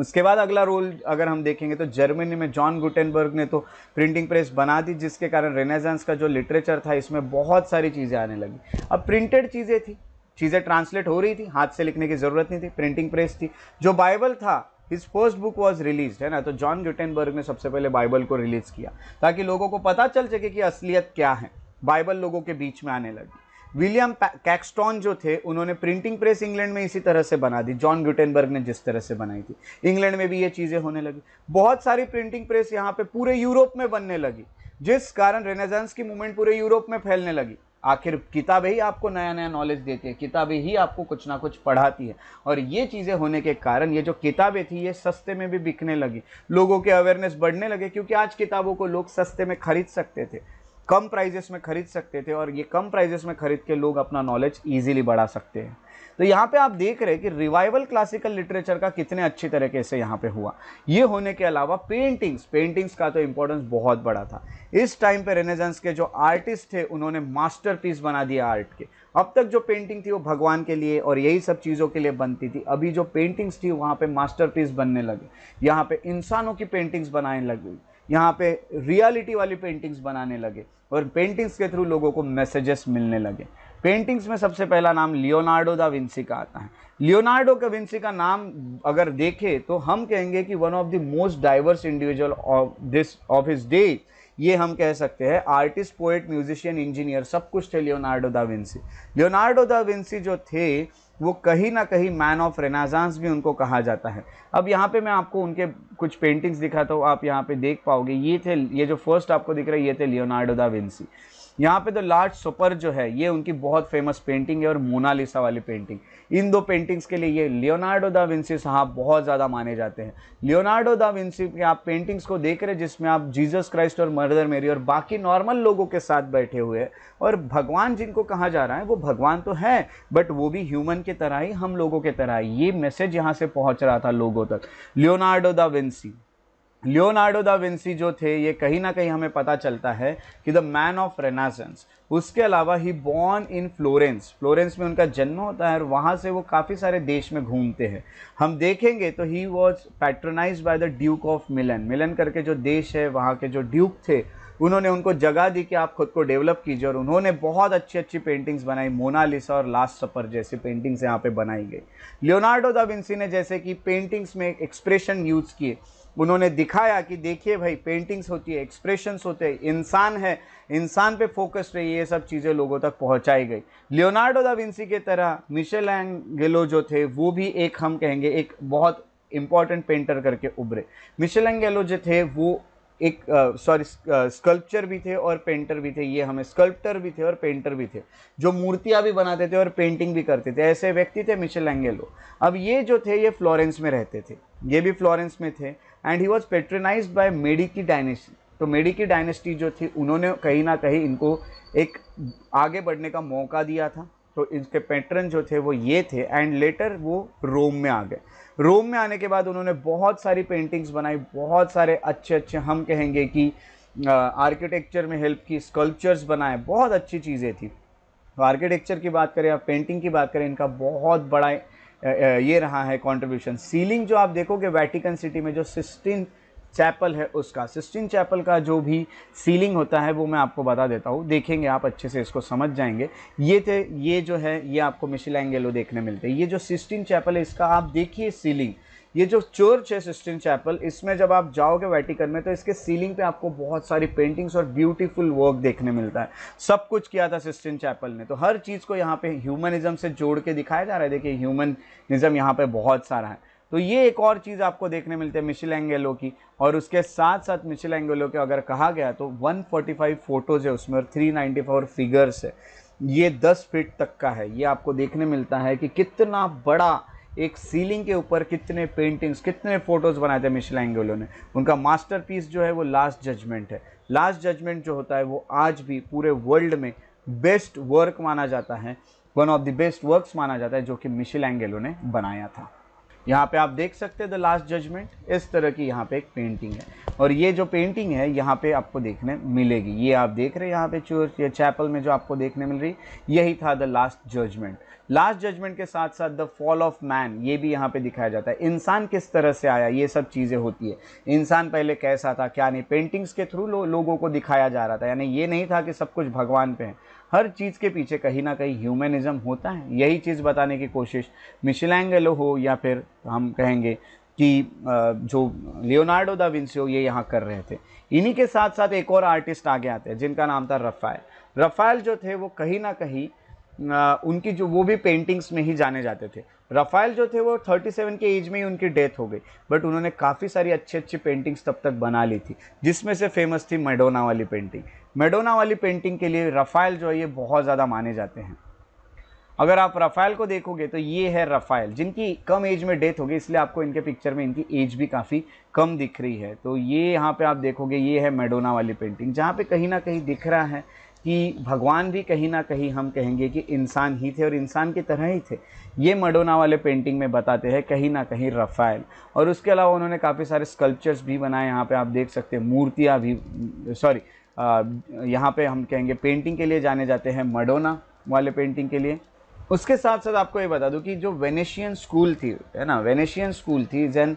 उसके बाद अगला रोल अगर हम देखेंगे तो जर्मनी में जॉन गुटेनबर्ग ने तो प्रिंटिंग प्रेस बना दी जिसके कारण रेनेजेंस का जो लिटरेचर था इसमें बहुत सारी चीज़ें आने लगी अब प्रिंटेड चीज़ें थी चीज़ें ट्रांसलेट हो रही थी हाथ से लिखने की ज़रूरत नहीं थी प्रिंटिंग प्रेस थी जो बाइबल था his first book was release है ना तो जॉन गुटेनबर्ग ने सबसे पहले बाइबल को रिलीज किया ताकि लोगों को पता चल सके कि असलियत क्या है बाइबल लोगों के बीच में आने लगी विलियम कैक्सटॉन जो थे उन्होंने प्रिंटिंग प्रेस इंग्लैंड में इसी तरह से बना दी जॉन गुटेनबर्ग ने जिस तरह से बनाई थी इंग्लैंड में भी ये चीज़ें होने लगी बहुत सारी प्रिंटिंग प्रेस यहाँ पे पूरे यूरोप में बनने लगी जिस कारण रेनेजेंस की मूवमेंट पूरे यूरोप में फैलने लगी आखिर किताबें ही आपको नया नया नॉलेज देती है किताबें ही आपको कुछ ना कुछ पढ़ाती है और ये चीज़ें होने के कारण ये जो किताबें थी ये सस्ते में भी बिकने लगी लोगों के अवेयरनेस बढ़ने लगे क्योंकि आज किताबों को लोग सस्ते में खरीद सकते थे कम प्राइजेस में खरीद सकते थे और ये कम प्राइजेस में खरीद के लोग अपना नॉलेज ईजिली बढ़ा सकते हैं तो यहाँ पे आप देख रहे हैं कि रिवाइवल क्लासिकल लिटरेचर का कितने अच्छी तरीके से यहाँ पे हुआ ये होने के अलावा पेंटिंग्स पेंटिंग्स का तो इम्पोर्टेंस बहुत बड़ा था इस टाइम पे रेनेजेंस के जो आर्टिस्ट थे उन्होंने मास्टर बना दिया आर्ट के अब तक जो पेंटिंग थी वो भगवान के लिए और यही सब चीज़ों के लिए बनती थी अभी जो पेंटिंग्स थी वहाँ पर मास्टर बनने लगे यहाँ पे इंसानों की पेंटिंग्स बनाने लगी यहाँ पे रियलिटी वाली पेंटिंग्स बनाने लगे और पेंटिंग्स के थ्रू लोगों को मैसेजेस मिलने लगे पेंटिंग्स में सबसे पहला नाम लियोनार्डो दा विंसी का आता है लियोनार्डो का विंसी का नाम अगर देखें तो हम कहेंगे कि one of the most diverse individual of this of his day ये हम कह सकते हैं आर्टिस्ट पोएट म्यूजिशियन इंजीनियर सब कुछ थे Leonardo da Vinci Leonardo da Vinci जो थे वो कहीं ना कहीं मैन ऑफ रेनाजांस भी उनको कहा जाता है अब यहाँ पे मैं आपको उनके कुछ पेंटिंग्स दिखाता हूँ आप यहाँ पे देख पाओगे ये थे ये जो फर्स्ट आपको दिख रहा है ये थे लियोनार्डो दा विंसी यहाँ पे तो लार्ज सुपर जो है ये उनकी बहुत फेमस पेंटिंग है और मोनालिसा वाली पेंटिंग इन दो पेंटिंग्स के लिए ये लियोनार्डो दा विंसी साहब बहुत ज़्यादा माने जाते हैं लियोनार्डो दा विंसी के आप पेंटिंग्स को देख रहे जिसमें आप जीसस क्राइस्ट और मर्दर मेरी और बाकी नॉर्मल लोगों के साथ बैठे हुए और भगवान जिनको कहा जा रहा है वो भगवान तो है बट वो भी ह्यूमन की तरह ही हम लोगों के तरह ये मैसेज यहाँ से पहुँच रहा था लोगों तक Leonardo da Vinci Leonardo da Vinci जो थे ये कहीं ना कहीं हमें पता चलता है कि द मैन ऑफ रेनासेंस उसके अलावा he born in Florence Florence में उनका जन्म होता है और वहाँ से वो काफ़ी सारे देश में घूमते हैं हम देखेंगे तो he was patronize by the duke of Milan Milan करके जो देश है वहाँ के जो ड्यूक थे उन्होंने उनको जगह दी कि आप खुद को डेवलप कीजिए और उन्होंने बहुत अच्छी अच्छी पेंटिंग्स बनाई मोनालिसा और लास्ट सफर जैसी पेंटिंग्स यहाँ पे बनाई गई लियोनार्डो दा विंसी ने जैसे कि पेंटिंग्स में एक्सप्रेशन यूज़ किए उन्होंने दिखाया कि देखिए भाई पेंटिंग्स होती है एक्सप्रेशंस होते हैं इंसान है इंसान पे फोकस रही ये सब चीज़ें लोगों तक पहुंचाई गई लियोनार्डो दा विंसी के तरह मिशेल एंगेलो जो थे वो भी एक हम कहेंगे एक बहुत इंपॉर्टेंट पेंटर करके उभरे मिशेल एंगेलो जो थे वो एक सॉरी स्कल्पचर भी थे और पेंटर भी थे ये हमें स्कल्पटर भी थे और पेंटर भी थे जो मूर्तियाँ भी बनाते थे और पेंटिंग भी करते थे ऐसे व्यक्ति थे मिशेल एंगेलो अब ये जो थे ये फ्लोरेंस में रहते थे ये भी फ्लोरेंस में थे and he was patronize by Medici dynasty तो मेडिकी डायनेस्टी जो थी उन्होंने कहीं ना कहीं इनको एक आगे बढ़ने का मौका दिया था तो इनके पैटर्न जो थे वो ये थे एंड लेटर वो रोम में आ गए रोम में आने के बाद उन्होंने बहुत सारी पेंटिंग्स बनाई बहुत सारे अच्छे अच्छे हम कहेंगे कि आर्किटेक्चर में हेल्प की स्कल्पचर्स बनाए बहुत अच्छी चीज़ें थी तो आर्किटेक्चर की बात करें या पेंटिंग की बात करें इनका बहुत बड़ा ये रहा है कॉन्ट्रीब्यूशन सीलिंग जो आप देखोगे वैटिकन सिटी में जो सिस्टिन चैपल है उसका सिस्टिन चैपल का जो भी सीलिंग होता है वो मैं आपको बता देता हूँ देखेंगे आप अच्छे से इसको समझ जाएंगे ये थे ये जो है ये आपको मिशल एंगेलो देखने मिलते हैं ये जो सिस्टिन चैपल है इसका आप देखिए सीलिंग ये जो चर्च है सिस्टिन चैपल इसमें जब आप जाओगे वेटिकन में तो इसके सीलिंग पे आपको बहुत सारी पेंटिंग्स और ब्यूटीफुल वर्क देखने मिलता है सब कुछ किया था सिस्टिन चैपल ने तो हर चीज़ को यहाँ पे ह्यूमनिज्म से जोड़ के दिखाया जा रहा है देखिए ह्यूमनिज्म यहाँ पे बहुत सारा है तो ये एक और चीज़ आपको देखने मिलती है मिशिल एंगेलो की और उसके साथ साथ मिशिल एंगेलो के अगर कहा गया तो 145 फोटोज़ है उसमें और 394 फिगर्स है ये 10 फीट तक का है ये आपको देखने मिलता है कि कितना बड़ा एक सीलिंग के ऊपर कितने पेंटिंग्स कितने फोटोज़ बनाए थे एंगेलो ने उनका मास्टरपीस जो है वो लास्ट जजमेंट है लास्ट जजमेंट जो होता है वो आज भी पूरे वर्ल्ड में बेस्ट वर्क माना जाता है one of the best works माना जाता है जो कि मिशिल एंगेलो ने बनाया था यहाँ पे आप देख सकते हैं द लास्ट जजमेंट इस तरह की यहाँ पे एक पेंटिंग है और ये जो पेंटिंग है यहाँ पे आपको देखने मिलेगी ये आप देख रहे हैं यहाँ पे चर्च या चैपल में जो आपको देखने मिल रही यही था the last judgment last judgment के साथ साथ द फॉल ऑफ मैन ये भी यहाँ पे दिखाया जाता है इंसान किस तरह से आया ये सब चीज़ें होती है इंसान पहले कैसा था क्या नहीं पेंटिंग्स के थ्रू लो, लोगों को दिखाया जा रहा था यानी ये नहीं था कि सब कुछ भगवान पे है हर चीज़ के पीछे कहीं ना कहीं ह्यूमनिज़म होता है यही चीज़ बताने की कोशिश मिशलैंगलो हो या फिर हम कहेंगे कि जो लियोनार्डो दा हो ये यहाँ कर रहे थे इन्हीं के साथ साथ एक और आर्टिस्ट आगे आते हैं जिनका नाम था रफ़ाइल रफ़ाइल जो थे वो कहीं ना कहीं उनकी जो वो भी पेंटिंग्स में ही जाने जाते थे रफ़ाइल जो थे वो 37 के एज में ही उनकी डेथ हो गई बट उन्होंने काफ़ी सारी अच्छी अच्छी पेंटिंग्स तब तक बना ली थी जिसमें से फेमस थी मेडोना वाली पेंटिंग मेडोना वाली पेंटिंग के लिए रफ़ाइल जो है ये बहुत ज़्यादा माने जाते हैं अगर आप रफ़ाइल को देखोगे तो ये है रफ़ाइल जिनकी कम एज में डेथ होगी इसलिए आपको इनके पिक्चर में इनकी एज भी काफ़ी कम दिख रही है तो ये यहाँ पे आप देखोगे ये है मेडोना वाली पेंटिंग जहाँ पे कहीं ना कहीं दिख रहा है कि भगवान भी कहीं ना कहीं हम कहेंगे कि इंसान ही थे और इंसान की तरह ही थे ये मडोना वाले पेंटिंग में बताते हैं कहीं ना कहीं रफ़ाइल और उसके अलावा उन्होंने काफ़ी सारे स्कल्पचर्स भी बनाए यहाँ पे आप देख सकते हैं मूर्तियाँ भी सॉरी यहाँ पे हम कहेंगे पेंटिंग के लिए जाने जाते हैं मडोना वाले पेंटिंग के लिए उसके साथ साथ आपको ये बता दूं कि जो वेनेशियन स्कूल थी है ना वेनेशियन स्कूल थी is an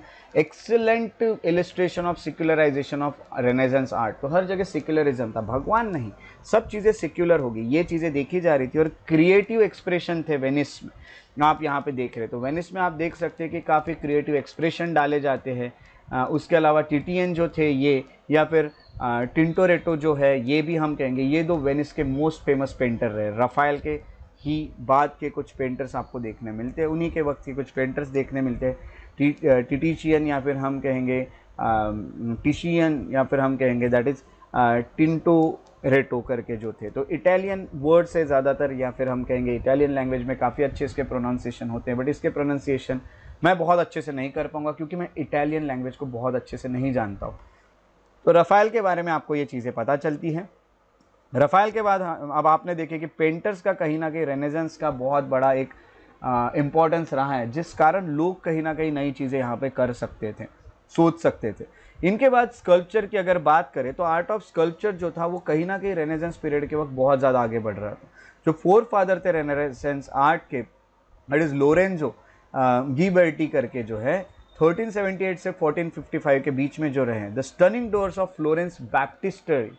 illustration of secularization of renaissance art तो हर जगह सिक्युलरिज्म था भगवान नहीं सब चीज़ें सिक्युलर होगी ये चीज़ें देखी जा रही थी और क्रिएटिव एक्सप्रेशन थे वेनिस में आप यहाँ पे देख रहे तो वेनिस में आप देख सकते हैं कि काफ़ी क्रिएटिव एक्सप्रेशन डाले जाते हैं उसके अलावा टी जो थे ये या फिर टिंटोरेटो जो है ये भी हम कहेंगे ये दो वेनिस के मोस्ट फेमस पेंटर रहे रफ़ाइल के ही बाद के कुछ पेंटर्स आपको देखने मिलते हैं उन्हीं के वक्त के कुछ पेंटर्स देखने मिलते हैं टिटिशियन या फिर हम कहेंगे टिशियन या फिर हम कहेंगे दैट इज़ टिंटो रेटो करके जो थे तो इटालियन वर्ड से ज़्यादातर या फिर हम कहेंगे इटालियन लैंग्वेज में काफ़ी अच्छे इसके प्रोनाउंसिएशन होते हैं बट इसके प्रोनाउंसिएशन मैं बहुत अच्छे से नहीं कर पाऊँगा क्योंकि मैं इटालियन लैंग्वेज को बहुत अच्छे से नहीं जानता हूँ तो रफ़ाइल के बारे में आपको ये चीज़ें पता चलती हैं रफ़ाइल के बाद हाँ, अब आपने देखे कि पेंटर्स का कहीं ना कहीं रेनेजेंस का बहुत बड़ा एक इम्पॉर्टेंस रहा है जिस कारण लोग कहीं ना कहीं नई चीज़ें यहाँ पे कर सकते थे सोच सकते थे इनके बाद स्कल्पचर की अगर बात करें तो आर्ट ऑफ स्कल्पचर जो था वो कहीं ना कहीं रेनेजेंस पीरियड के वक्त बहुत ज़्यादा आगे बढ़ रहा था जो फोर फादर थे रेनेसेंस आर्ट के दट इज़ लोरेंजो गीबर्टी करके जो है 1378 से 1455 के बीच में जो रहे the stunning doors of Florence baptistery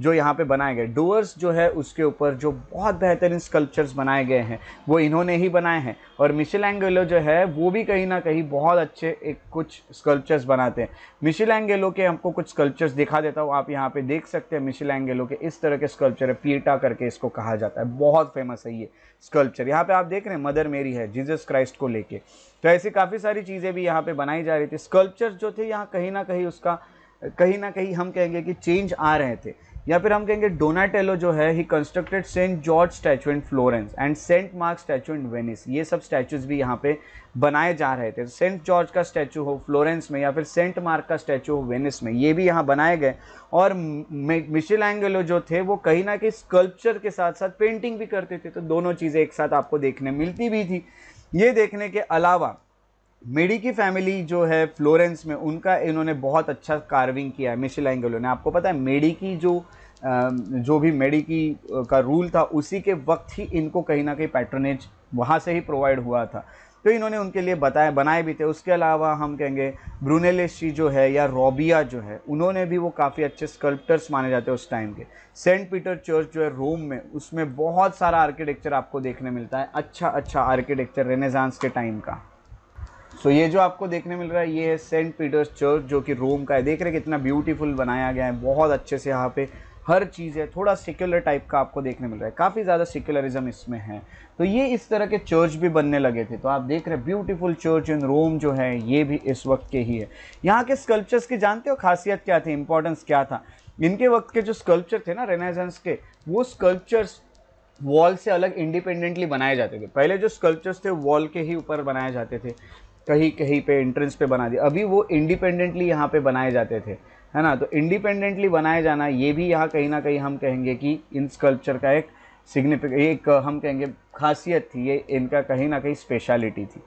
जो यहाँ पे बनाए गए डूअर्स जो है उसके ऊपर जो बहुत बेहतरीन स्कल्पचर्स बनाए गए हैं वो इन्होंने ही बनाए हैं और मिशेल एंगेलो जो है वो भी कहीं ना कहीं बहुत अच्छे एक कुछ स्कल्पचर्स बनाते हैं मिशेल एंगेलो के हमको कुछ स्कल्पचर्स दिखा देता हूँ आप यहाँ पे देख सकते हैं मिशेल एंगेलो के इस तरह के स्कल्पचर है पीटा करके इसको कहा जाता है बहुत फेमस है ये स्कल्पचर यहाँ पर आप देख रहे हैं मदर मेरी है जीजस क्राइस्ट को लेके तो ऐसी काफ़ी सारी चीज़ें भी यहाँ पर बनाई जा रही थी स्कल्पचर्स जो थे यहाँ कहीं ना कहीं उसका कहीं ना कहीं हम कहेंगे कि चेंज आ रहे थे या फिर हम कहेंगे डोनाटेलो जो है he constructed Saint George statue in Florence and Saint Mark statue in Venice ये सब स्टैचूज भी यहाँ पे बनाए जा रहे थे सेंट जॉर्ज का स्टैचू हो फ्लोरेंस में या फिर सेंट मार्क का स्टैचू हो वेनिस में ये भी यहाँ बनाए गए और मिशेल एंगलो जो थे वो कहीं ना कहीं स्कल्पचर के साथ साथ पेंटिंग भी करते थे तो दोनों चीज़ें एक साथ आपको देखने मिलती भी थी ये देखने के अलावा मेडी की फैमिली जो है फ्लोरेंस में उनका इन्होंने बहुत अच्छा कार्विंग किया है मिशेल एंगलो ने आपको पता है मेडी की जो जो भी मेडी की का रूल था उसी के वक्त ही इनको कहीं ना कहीं पैटर्नेज वहाँ से ही प्रोवाइड हुआ था तो इन्होंने उनके लिए बताए बनाए भी थे उसके अलावा हम कहेंगे ब्रूनेलेशी जो है या रॉबिया जो है उन्होंने भी वो काफ़ी अच्छे स्कल्प्टर्स माने जाते हैं उस टाइम के सेंट पीटर चर्च जो है रोम में उसमें बहुत सारा आर्किटेक्चर आपको देखने मिलता है अच्छा अच्छा आर्किटेक्चर रेनेजांस के टाइम का सो so, ये जो आपको देखने मिल रहा है ये है सेंट पीटर्स चर्च जो कि रोम का है देख रहे हैं कितना ब्यूटीफुल बनाया गया है बहुत अच्छे से यहाँ पे हर चीज़ है थोड़ा सेक्युलर टाइप का आपको देखने मिल रहा है काफ़ी ज़्यादा सेक्युलरिज्म इसमें है तो ये इस तरह के चर्च भी बनने लगे थे तो आप देख रहे हैं ब्यूटीफुल चर्च इन रोम जो है ये भी इस वक्त के ही है यहाँ के स्कल्पचर्स की जानते हो खासियत क्या थी इंपॉर्टेंस क्या था इनके वक्त के जो स्कल्पचर थे ना रेनाइजेंस के वो स्कल्पचर्स वॉल से अलग इंडिपेंडेंटली बनाए जाते थे पहले जो स्कल्पचर्स थे वॉल के ही ऊपर बनाए जाते थे कहीं कहीं पे एंट्रेंस पे बना दिया अभी वो इंडिपेंडेंटली यहाँ पे बनाए जाते थे है ना तो इंडिपेंडेंटली बनाए जाना ये भी यहाँ कहीं ना कहीं हम कहेंगे कि इन स्कल्पचर का एक सिग्निफिक एक हम कहेंगे खासियत थी ये इनका कहीं ना कहीं स्पेशलिटी थी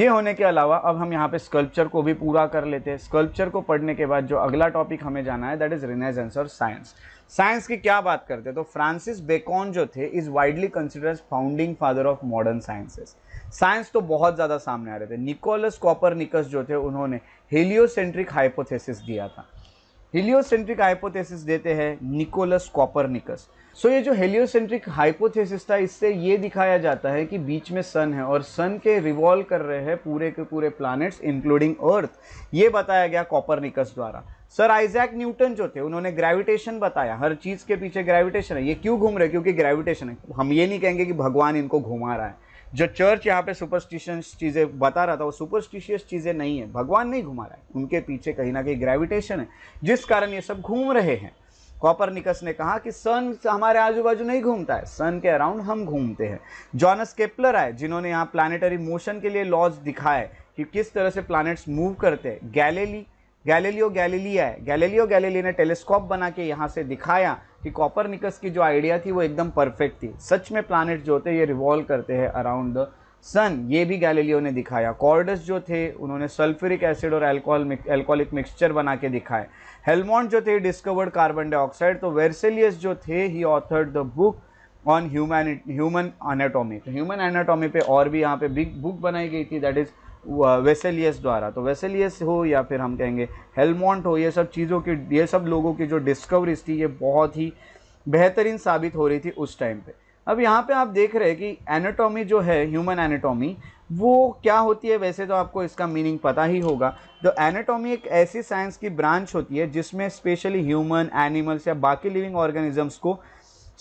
ये होने के अलावा अब हम यहाँ पे स्कल्पचर को भी पूरा कर लेते हैं स्कल्पचर को पढ़ने के बाद जो अगला टॉपिक हमें जाना है दैट इज़ रिनेजेंस और साइंस साइंस की क्या बात करते हैं तो फ्रांसिस बेकॉन जो थे is widely considers founding father of modern sciences science तो बहुत ज़्यादा सामने आ रहे थे निकोलस कॉपर निकस जो थे उन्होंने हेलियोसेंट्रिक हाइपोथेसिस दिया था हेलियोसेंट्रिक हाइपोथेसिस देते हैं निकोलस कॉपर निकस सो ये जो हेलियोसेंट्रिक हाइपोथेसिस था इससे ये दिखाया जाता है कि बीच में सन है और सन के रिवॉल्व कर रहे हैं पूरे के पूरे प्लानट्स इंक्लूडिंग अर्थ ये बताया गया कॉपर द्वारा सर आइजैक न्यूटन जो थे उन्होंने ग्रेविटेशन बताया हर चीज़ के पीछे ग्रेविटेशन है ये क्यों घूम रहे क्योंकि ग्रेविटेशन है हम ये नहीं कहेंगे कि भगवान इनको घुमा रहा है जो चर्च यहाँ पे सुपरस्टिशियस चीज़ें बता रहा था वो सुपरस्टिशियस चीज़ें नहीं है भगवान नहीं घुमा रहा है उनके पीछे कहीं ना कहीं ग्रेविटेशन है जिस कारण ये सब घूम रहे हैं कॉपर निकस ने कहा कि सन हमारे आजू बाजू नहीं घूमता है सन के अराउंड हम घूमते हैं जॉनस केपलर आए जिन्होंने यहाँ प्लानिटरी मोशन के लिए लॉज दिखाए कि किस तरह से प्लानट्स मूव करते हैं गैलेली गैलेलियो गैलेलिया है गैलेलियो गैलेली ने टेलीस्कोप बना के यहाँ से दिखाया कि कॉपर निकस की जो आइडिया थी वो एकदम परफेक्ट थी सच में प्लानट जो होते ये रिवॉल्व करते हैं अराउंड द सन ये भी गैलेलियो ने दिखाया कॉर्डस जो थे उन्होंने सल्फ्यूरिक एसिड और एल्कोहल एल्कोहलिक मिक्सचर बना के दिखाए हेलमोंट जो थे डिस्कवर्ड कार्बन डाइऑक्साइड तो वेरसेलियस जो थे he authored the book on human human anatomy तो ह्यूमन एनाटॉमी पे और भी यहाँ पे बिग बुक बनाई गई थी दैट इज़ वेसेलियस द्वारा तो वेसेलियस हो या फिर हम कहेंगे हेलमोंट हो ये सब चीज़ों की ये सब लोगों की जो डिस्कवरीज थी ये बहुत ही बेहतरीन साबित हो रही थी उस टाइम पे अब यहाँ पे आप देख रहे हैं कि एनाटॉमी जो है ह्यूमन एनाटॉमी वो क्या होती है वैसे तो आपको इसका मीनिंग पता ही होगा तो एनाटॉमी एक ऐसी साइंस की ब्रांच होती है जिसमें स्पेशली ह्यूमन एनिमल्स या बाकी लिविंग ऑर्गेनिजम्स को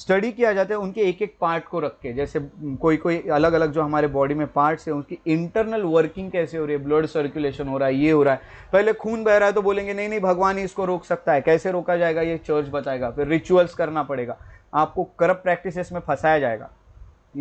स्टडी किया जाता है उनके एक एक पार्ट को रख के जैसे कोई कोई अलग अलग जो हमारे बॉडी में पार्ट्स हैं उसकी इंटरनल वर्किंग कैसे हो रही है ब्लड सर्कुलेशन हो रहा है ये हो रहा है पहले खून बह रहा है तो बोलेंगे नहीं नहीं भगवान ही इसको रोक सकता है कैसे रोका जाएगा ये चर्च बताएगा फिर रिचुअल्स करना पड़ेगा आपको करप्ट प्रैक्टिस में फंसाया जाएगा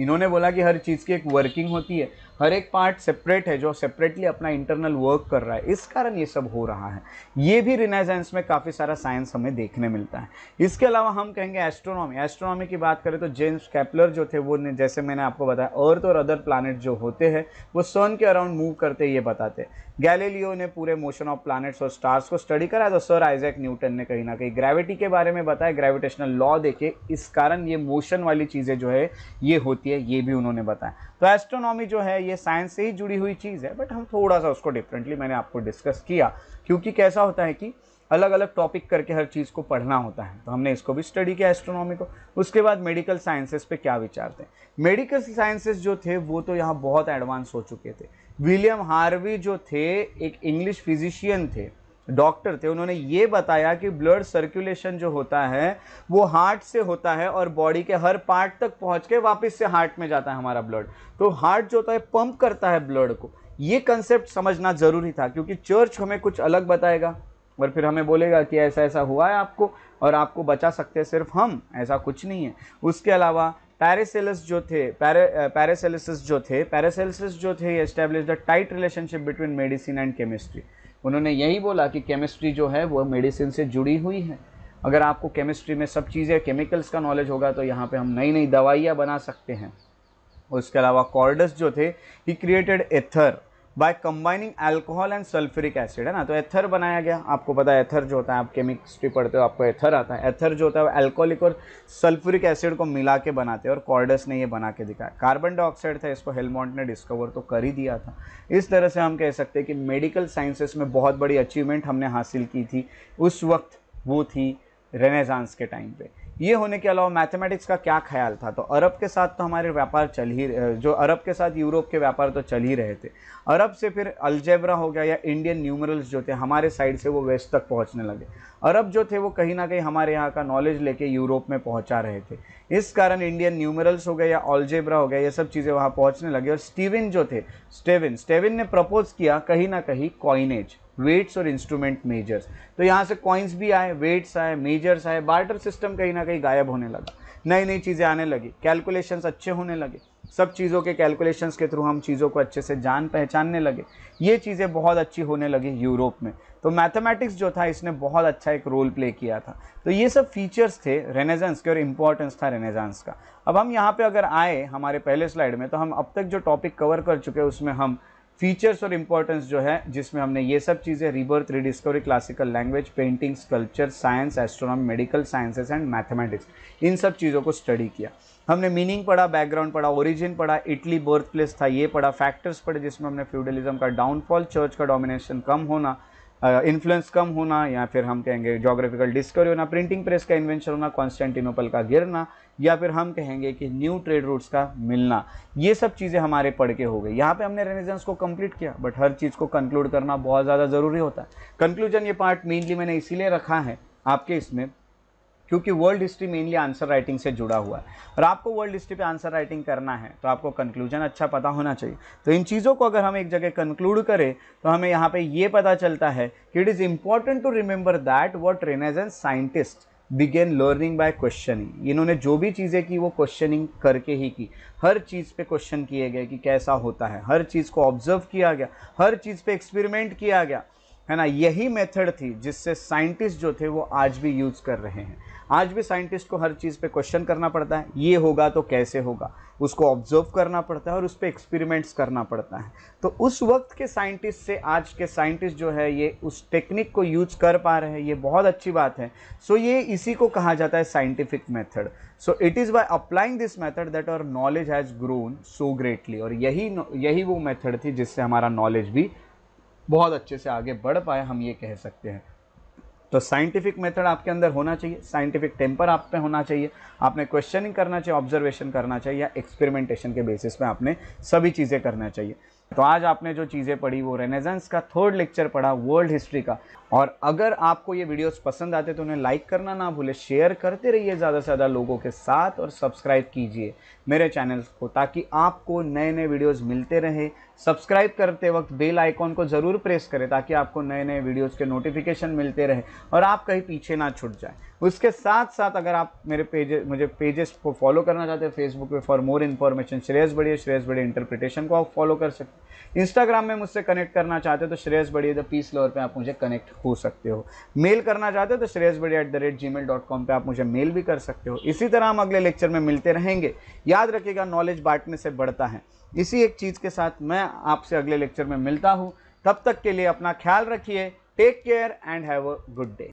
इन्होंने बोला कि हर चीज़ की एक वर्किंग होती है हर एक पार्ट सेपरेट है जो सेपरेटली अपना इंटरनल वर्क कर रहा है इस कारण ये सब हो रहा है ये भी रिनाइजेंस में काफ़ी सारा साइंस हमें देखने मिलता है इसके अलावा हम कहेंगे एस्ट्रोनॉमी एस्ट्रोनॉमी की बात करें तो जेम्स कैपलर जो थे वो जैसे मैंने आपको बताया अर्थ और अदर प्लानट जो होते हैं वो सन के अराउंड मूव करते ये बताते गैलेलियो ने पूरे मोशन ऑफ प्लानट्स और स्टार्स को स्टडी करा तो सर आइजैक न्यूटन ने कहीं ना कहीं ग्रेविटी के बारे में बताया ग्रेविटेशनल लॉ देखे इस कारण ये मोशन वाली चीज़ें जो है ये होती है ये भी उन्होंने बताया तो एस्ट्रोनॉमी जो है ये साइंस से ही जुड़ी हुई चीज़ है बट हम थोड़ा सा उसको डिफरेंटली मैंने आपको डिस्कस किया क्योंकि कैसा होता है कि अलग अलग टॉपिक करके हर चीज़ को पढ़ना होता है तो हमने इसको भी स्टडी किया एस्ट्रोनॉमी को उसके बाद मेडिकल साइंसेस पे क्या विचार थे मेडिकल साइंसेस जो थे वो तो यहाँ बहुत एडवांस हो चुके थे विलियम हार्वी जो थे एक इंग्लिश फिजिशियन थे डॉक्टर थे उन्होंने ये बताया कि ब्लड सर्कुलेशन जो होता है वो हार्ट से होता है और बॉडी के हर पार्ट तक पहुंच के वापस से हार्ट में जाता है हमारा ब्लड तो हार्ट जो होता है पंप करता है ब्लड को ये कंसेप्ट समझना ज़रूरी था क्योंकि चर्च हमें कुछ अलग बताएगा और फिर हमें बोलेगा कि ऐसा ऐसा हुआ है आपको और आपको बचा सकते हैं सिर्फ हम ऐसा कुछ नहीं है उसके अलावा पैरेसेलिस जो थे पैरेसेलिस जो थे पैरेसेलिस जो थे establish the tight relationship between medicine and chemistry उन्होंने यही बोला कि केमिस्ट्री जो है वो मेडिसिन से जुड़ी हुई है अगर आपको केमिस्ट्री में सब चीज़ें केमिकल्स का नॉलेज होगा तो यहाँ पे हम नई नई दवाइयाँ बना सकते हैं उसके अलावा कॉर्डस जो थे he created ether by combining alcohol and sulphuric acid है ना तो एथर बनाया गया आपको पता है एथर जो होता है आप केमिस्ट्री पढ़ते हो आपको एथर आता है एथर जो होता है वो एल्कोहलिक और सल्फ्यूरिक एसिड को मिला के बनाते हैं और कॉर्डस ने ये बना के दिखाया कार्बन डाइऑक्साइड था इसको हेलमोंट ने डिस्कवर तो कर ही दिया था इस तरह से हम कह सकते हैं कि मेडिकल साइंसेस में बहुत बड़ी अचीवमेंट हमने हासिल की थी उस वक्त वो थी रेनेसांस के टाइम पे ये होने के अलावा मैथमेटिक्स का क्या ख्याल था तो अरब के साथ तो हमारे व्यापार चल ही जो अरब के साथ यूरोप के व्यापार तो चल ही रहे थे अरब से फिर अलजेबरा हो गया या इंडियन न्यूमरल्स जो थे हमारे साइड से वो वेस्ट तक पहुंचने लगे अरब जो थे वो कहीं ना कहीं हमारे यहाँ का नॉलेज लेके यूरोप में पहुँचा रहे थे इस कारण इंडियन न्यूमरल्स हो गए या ऑलजेबरा हो गया ये सब चीज़ें वहाँ पहुँचने लगे और स्टीविन जो थे स्टेविन स्टेविन ने प्रपोज किया कहीं ना कहीं कॉइनेज वेट्स और इंस्ट्रूमेंट मेजर्स तो यहाँ से कॉइन्स भी आए वेट्स आए मेजर्स आए बार्टर सिस्टम कहीं ना कहीं गायब होने लगा नई नई चीज़ें आने लगी कैलकुलेशंस अच्छे होने लगे सब चीज़ों के कैलकुलेशंस के थ्रू हम चीज़ों को अच्छे से जान पहचानने लगे ये चीज़ें बहुत अच्छी होने लगी यूरोप में तो मैथमेटिक्स जो था इसने बहुत अच्छा एक रोल प्ले किया था तो ये सब फीचर्स थे रेनेजेंस के और इम्पॉर्टेंस था रेनेजेंस का अब हम यहाँ पे अगर आए हमारे पहले स्लाइड में तो हम अब तक जो टॉपिक कवर कर चुके हैं उसमें हम फीचर्स और इम्पोर्टेंस जो है जिसमें हमने ये सब चीज़ें rebirth rediscovery classical language paintings culture science astronomy medical sciences and mathematics इन सब चीज़ों को स्टडी किया हमने मीनिंग पढ़ा बैकग्राउंड पढ़ा ओरिजिन पढ़ा इटली बर्थ प्लेस था ये पढ़ा फैक्टर्स पढ़े जिसमें हमने फ्यूडलिज्म का डाउनफॉल चर्च का डोमिनेशन कम होना इन्फ्लुएंस कम होना या फिर हम कहेंगे जोग्राफिकल डिस्कवरी होना प्रिंटिंग प्रेस का इन्वेंशन होना कॉन्स्टेंटिनोपल का गिरना या फिर हम कहेंगे कि न्यू ट्रेड रूट्स का मिलना ये सब चीज़ें हमारे पढ़ के हो गई यहाँ पे हमने रेनेजेंस को कंप्लीट किया बट हर चीज़ को कंक्लूड करना बहुत ज़्यादा ज़रूरी होता है कंक्लूजन ये पार्ट मेनली मैंने इसीलिए रखा है आपके इसमें क्योंकि world history mainly answer writing से जुड़ा हुआ है और आपको वर्ल्ड हिस्ट्री पे आंसर राइटिंग करना है तो आपको कंक्लूजन अच्छा पता होना चाहिए तो इन चीज़ों को अगर हम एक जगह कंक्लूड करें तो हमें यहाँ पे ये पता चलता है कि it is important to remember that what renaissance scientist began learning by questioning इन्होंने जो भी चीज़ें की वो क्वेश्चनिंग करके ही की हर चीज़ पे क्वेश्चन किए गए कि कैसा होता है हर चीज़ को ऑब्जर्व किया गया हर चीज़ पे एक्सपेरिमेंट किया गया है ना यही मेथड थी जिससे साइंटिस्ट जो थे वो आज भी यूज़ कर रहे हैं आज भी साइंटिस्ट को हर चीज़ पे क्वेश्चन करना पड़ता है ये होगा तो कैसे होगा उसको ऑब्जर्व करना पड़ता है और उस पर एक्सपेरिमेंट्स करना पड़ता है तो उस वक्त के साइंटिस्ट से आज के साइंटिस्ट जो है ये उस टेक्निक को यूज कर पा रहे हैं ये बहुत अच्छी बात है सो so, ये इसी को कहा जाता है scientific method so it is by applying this method that our knowledge has grown so greatly और यही यही वो मेथड थी जिससे हमारा नॉलेज भी बहुत अच्छे से आगे बढ़ पाए हम ये कह सकते हैं तो साइंटिफिक मेथड आपके अंदर होना चाहिए साइंटिफिक टेम्पर आप पे होना चाहिए आपने क्वेश्चनिंग करना चाहिए ऑब्जर्वेशन करना चाहिए या एक्सपेरिमेंटेशन के बेसिस पे आपने सभी चीज़ें करना चाहिए तो आज आपने जो चीज़ें पढ़ी वो रेनेजेंस का थर्ड लेक्चर पढ़ा वर्ल्ड हिस्ट्री का और अगर आपको ये वीडियोस पसंद आते तो उन्हें लाइक करना ना भूलें शेयर करते रहिए ज़्यादा से ज़्यादा लोगों के साथ और सब्सक्राइब कीजिए मेरे चैनल को ताकि आपको नए नए वीडियोस मिलते रहे सब्सक्राइब करते वक्त बेल आइकॉन को ज़रूर प्रेस करें ताकि आपको नए नए वीडियोस के नोटिफिकेशन मिलते रहे और आप कहीं पीछे ना छुट जाए उसके साथ साथ अगर आप मेरे पेज मुझे पेजेस को फॉलो करना चाहते हैं फेसबुक पे फॉर मोर इन्फॉर्मेशन श्रेयस बढ़िया श्रेयस बढ़िए इंटरप्रिटेशन को आप फॉलो कर सकते हैं इंस्टाग्राम में मुझसे कनेक्ट करना चाहते हैं तो श्रेयस बढ़िए द पीस लोअर पर आप मुझे कनेक्ट हो सकते हो मेल करना चाहते हो तो Shreyas Bade at the rate G mail dot com पर आप मुझे मेल भी कर सकते हो इसी तरह हम अगले लेक्चर में मिलते रहेंगे याद रखिएगा नॉलेज बांटने से बढ़ता है इसी एक चीज़ के साथ मैं आपसे अगले लेक्चर में मिलता हूँ तब तक के लिए अपना ख्याल रखिए take care and have a good day